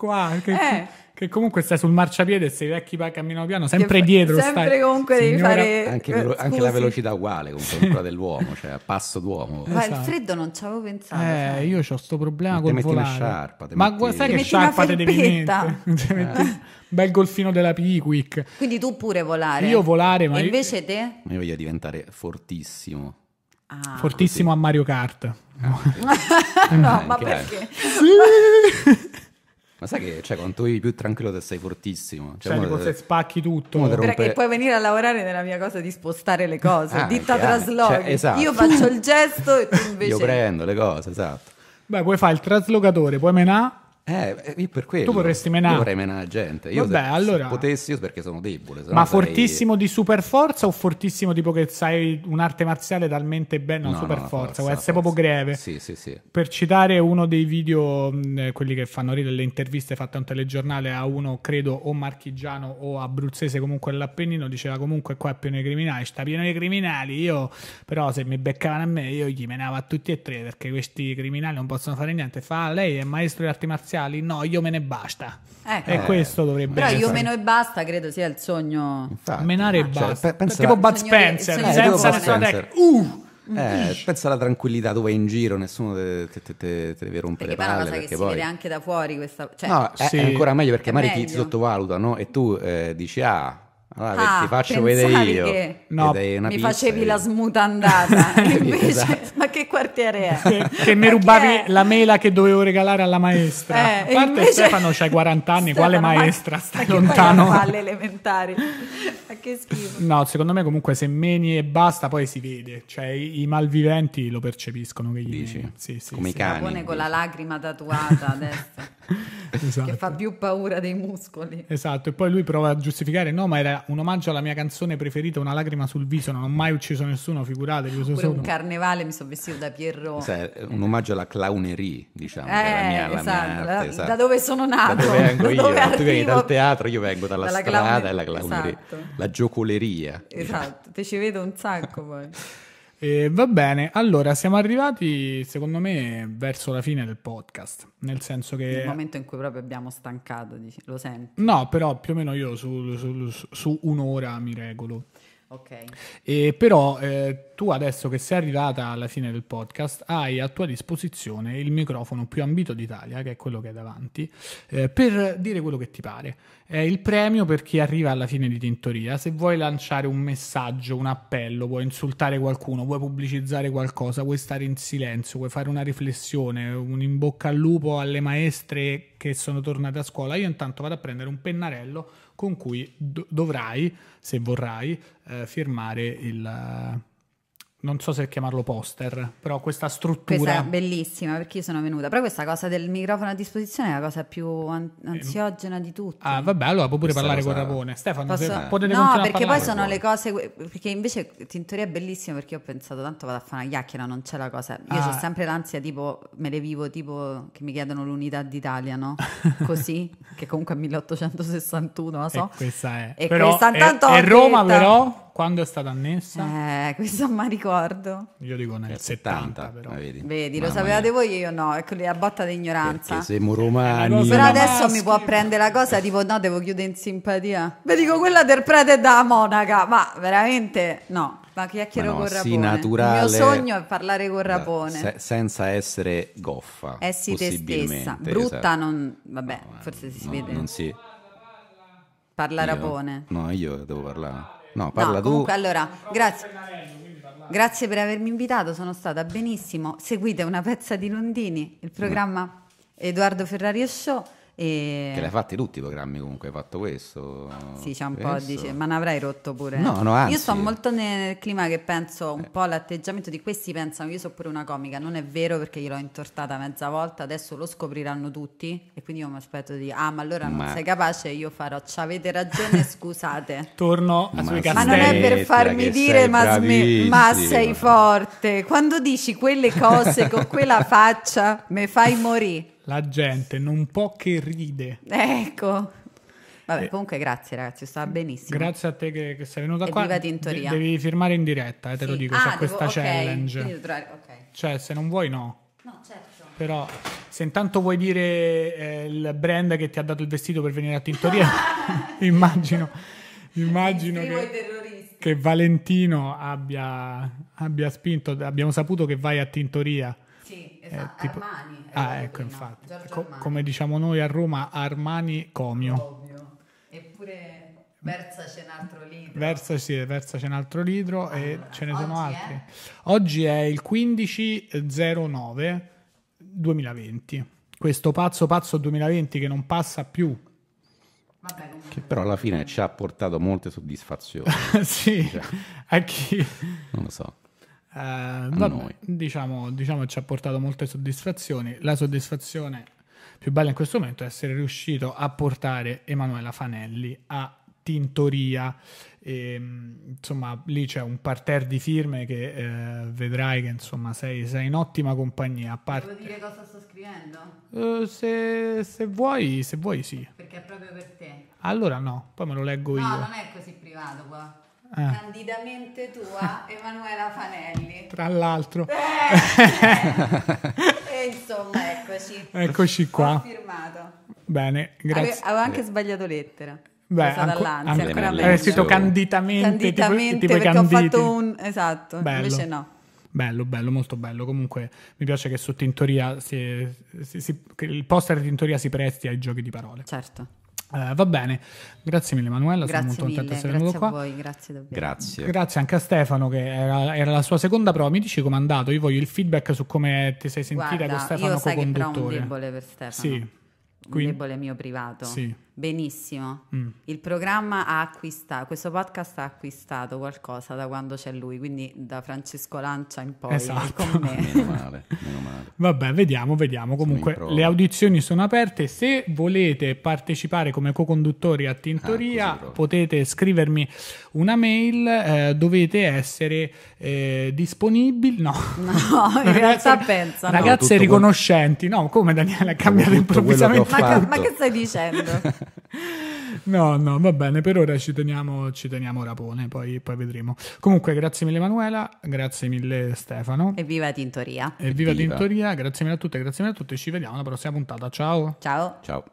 Qua, che, eh che comunque stai sul marciapiede e se i vecchi camminano piano, sempre dietro.
Sempre stai, comunque signora. devi fare. Anche, velo- eh, anche la velocità uguale, comunque quella dell'uomo, cioè a passo d'uomo.
Ma esatto. il freddo non ci avevo pensato. Eh,
sai. io ho questo problema Ma col metti volare. Sciarpa, metti
una sciarpa. Ma sai che sciarpa te devi mettere?
Eh. Bel golfino della Piquic.
Quindi tu pure volare. Io volare, ma. E invece io... te?
Io voglio diventare fortissimo. Ah,
fortissimo sì. a
Mario Kart.
no. no, ma perché? Sì.
Ma sai che cioè, quanto vivi più tranquillo te sei fortissimo. Cioè, cioè tipo te... se spacchi tutto. Rompe... Perché puoi
venire a lavorare nella mia cosa di spostare le cose, ah, ditta trasloghi. Cioè, esatto. Io faccio il gesto e tu invece... Io
prendo le cose, esatto.
Beh, puoi fare il traslocatore, puoi menà eh, eh, io per
quello. Tu vorresti menare. Io vorrei menare gente. Io Vabbè, se, allora... se potessi, io perché sono debole. Ma sarei... fortissimo
di super forza o fortissimo tipo che sai un'arte marziale talmente bella, non no, super no, forza, forza può essere proprio greve. Sì, sì, sì. Per citare uno dei video, mh, eh, quelli che fanno ridere le interviste fatte a un telegiornale a uno, credo, o marchigiano o abruzzese, comunque all'Appennino, diceva comunque qua è pieno di criminali, sta pieno di criminali, io però se mi beccavano a me io gli menavo a tutti e tre perché questi criminali non possono fare niente. Fa, lei è maestro di arti marziali iniziali, no, io me ne basta.
Ecco. E eh, questo
dovrebbe però essere. Però io meno
e basta credo sia il sogno. Infatti, Menare e ah, cioè, basta. Pensa, tipo Bud Spencer, eh, senza nessuna tecnica. Uh! Eh,
pensa alla tranquillità dove in giro, nessuno te, te, te, te, deve rompere perché le palle. Perché poi... si poi... vede
anche da fuori questa... Cioè, no, sì. è, è, ancora meglio perché magari ti, ti
sottovalutano e tu eh, dici ah Ah, ah, ti faccio vedere io. Che no, mi facevi io. la
smutandata. invece, esatto. Ma che quartiere è? Che,
che mi rubavi è? la mela che dovevo regalare alla maestra. Eh, A parte invece... Stefano c'hai 40 anni, Stefano, quale maestra? Ma... Stai ma lontano. Alle
elementari. ma che schifo.
No, secondo me comunque se meni e basta poi si vede. Cioè i, i malviventi lo percepiscono che gli dici. Sì, sì, Come sì. i cani. Con
la lacrima tatuata adesso. esatto. che fa esatto. più paura dei muscoli.
Esatto, e poi lui prova a giustificare, no, ma era un omaggio alla mia canzone preferita, Una lacrima sul viso, non ho mai ucciso nessuno, figuratevi. Io Pure
sono. un
carnevale mi sono vestito da Pierrot.
Sì, un omaggio alla clownerie, diciamo, eh, mia, esatto, mia arte, esatto. da dove sono nato. Da dove vengo da io, dove tu vieni dal teatro, io vengo dalla, dalla strada clowneria. e la clownerie, esatto. la giocoleria.
Diciamo. Esatto, te ci vedo un sacco poi.
E va bene, allora siamo arrivati secondo me verso la fine del podcast, nel senso che... Il momento
in cui proprio abbiamo stancato, lo senti?
No, però più o meno io su, su, su un'ora mi regolo. Ok. E però eh, tu adesso che sei arrivata alla fine del podcast hai a tua disposizione il microfono più ambito d'Italia, che è quello che hai davanti, eh, per dire quello che ti pare. È il premio per chi arriva alla fine di Tintoria. Se vuoi lanciare un messaggio, un appello, vuoi insultare qualcuno, vuoi pubblicizzare qualcosa, vuoi stare in silenzio, vuoi fare una riflessione, un in bocca al lupo alle maestre che sono tornate a scuola, io intanto vado a prendere un pennarello con cui do- dovrai, se vorrai, eh, firmare il non so se chiamarlo poster, però questa struttura... Questa è
bellissima perché io sono venuta, però questa cosa del microfono a disposizione è la cosa più an- eh, ansiogena di tutte.
Ah vabbè, allora puoi pure questa parlare cosa... con Rapone. Stefano, Posso... se potete No,
perché poi sono le cose, perché invece in è bellissimo perché ho pensato tanto vado a fare una chiacchiera, non c'è la cosa. Io ah. ho sempre l'ansia tipo, me le vivo tipo che mi chiedono l'unità d'Italia, no? Così, che comunque è 1861, lo so. E questa è... E però questa, è, è Roma però
quando è stata annessa.
Eh, questo non mi ricordo.
Io dico nel 70, 70 però. Vedi, vedi lo sapevate
mia. voi, io no. Ecco lì la botta d'ignoranza. ignoranza. Perché
siamo romani. Però adesso mi
può prendere la cosa tipo no, devo chiudere in simpatia. Beh, dico quella del prete da monaca, ma veramente no. Ma chiacchiero ma no, con Rapone. Sì, naturale. Il mio sogno è parlare con Rapone. Se,
senza essere goffa. Essi eh te stessa. Esatto. Brutta esatto.
non... Vabbè, no, forse si, no, vede. Non si... Parla io? Rapone.
No, io devo parlare. No, parla no, comunque, tu.
allora, grazie. Grazie per avermi invitato, sono stata benissimo. Seguite una pezza di Londini, il programma mm. Edoardo Ferrario Show. E... Che l'hai
fatti tutti i programmi comunque, hai fatto questo. Sì, c'è un questo. po', dice, ma
ne avrai rotto pure. No, no, anzi. Io sto molto nel clima che penso un eh. po' all'atteggiamento di questi, pensano io sono pure una comica, non è vero perché gliel'ho intortata mezza volta, adesso lo scopriranno tutti e quindi io mi aspetto di, ah ma allora non sei capace, io farò, ci avete ragione, scusate. Torno a sui castelli. Ma non è per farmi dire, ma, sm- ma sei forte. Quando dici quelle cose con quella faccia, mi fai morire. La
gente non può che ride. Ecco.
Vabbè, eh. comunque grazie ragazzi, stava benissimo. Grazie a te che, che sei venuta Evviva qua. Tintoria. De-
devi firmare in diretta,
eh, te sì. lo dico, ah, c'è devo, questa okay.
challenge. Trovare, okay. Cioè, se non vuoi no. No, certo. Però se intanto vuoi dire eh, il brand che ti ha dato il vestito per venire a Tintoria, immagino, immagino che, che, Valentino abbia, abbia, spinto, abbiamo saputo che vai a Tintoria. Sì, eh, esatto, eh, tipo, Armani. Ah, ecco, prima. infatti. Co- come diciamo noi a Roma, Armani Comio.
Comio. Eppure Versa c'è un altro libro.
Versa, sì, versa c'è un altro libro allora, e ce ne sono altri. È? Oggi è il 15.09 2020. Questo pazzo pazzo 2020 che non passa più.
Vabbè, che però alla fine ci ha portato molte soddisfazioni. sì, cioè,
a chi... Non lo so. Eh, vabbè, diciamo, diciamo ci ha portato molte soddisfazioni. La soddisfazione più bella in questo momento è essere riuscito a portare Emanuela Fanelli a Tintoria. E, ehm, insomma, lì c'è un parterre di firme che eh, vedrai che insomma sei, sei, in ottima compagnia. A parte... Devo
dire cosa sto scrivendo?
Uh, se, se, vuoi, se vuoi sì.
Perché è proprio per te.
Allora no, poi me lo leggo no, io. No,
non è così privato qua. Ah. Candidamente tua, Emanuela
Fanelli. Tra l'altro. Eh.
e insomma, eccoci. Eccoci qua. Ho
Bene, grazie. Avevo, avevo
anche sbagliato lettera. Beh, anco, anche, ancora Hai scritto candidamente, candidamente tipo, tipo perché canditi. ho fatto un... Esatto, bello. invece no.
Bello, bello, molto bello. Comunque mi piace che su Tintoria si, si, si, il poster di Tintoria si presti ai giochi di parole. Certo. Eh, va bene, grazie mille Manuela, grazie sono molto mille, contenta di essere venuto qua.
Grazie a Voi, grazie davvero. Grazie.
grazie anche a Stefano che era, era, la sua seconda prova. Mi dici com'è andato? Io voglio il feedback su come ti sei sentita Guarda, con Stefano io sai co-conduttore. un debole per
Stefano. Sì. Quindi, debole mio privato. Sì Benissimo. Mm. Il programma ha acquistato, questo podcast ha acquistato qualcosa da quando c'è lui, quindi da Francesco Lancia in poi esatto. con me. meno male, meno
male. Vabbè, vediamo, vediamo. Comunque le audizioni sono aperte. Se volete partecipare come co-conduttori a Tintoria, ah, potete scrivermi una mail, eh, dovete essere eh, disponibili. No,
no in realtà pensa. Ragazze no,
riconoscenti, no, come Daniele ha cambiato improvvisamente. Che ma, ma che
stai dicendo?
no, no, va bene, per ora ci teniamo, ci teniamo Rapone, poi, poi, vedremo. Comunque, grazie mille Manuela, grazie mille Stefano.
Evviva Tintoria. Evviva, Evviva.
Tintoria, grazie mille a tutte, grazie mille a tutti, ci vediamo alla prossima puntata, ciao. Ciao. Ciao.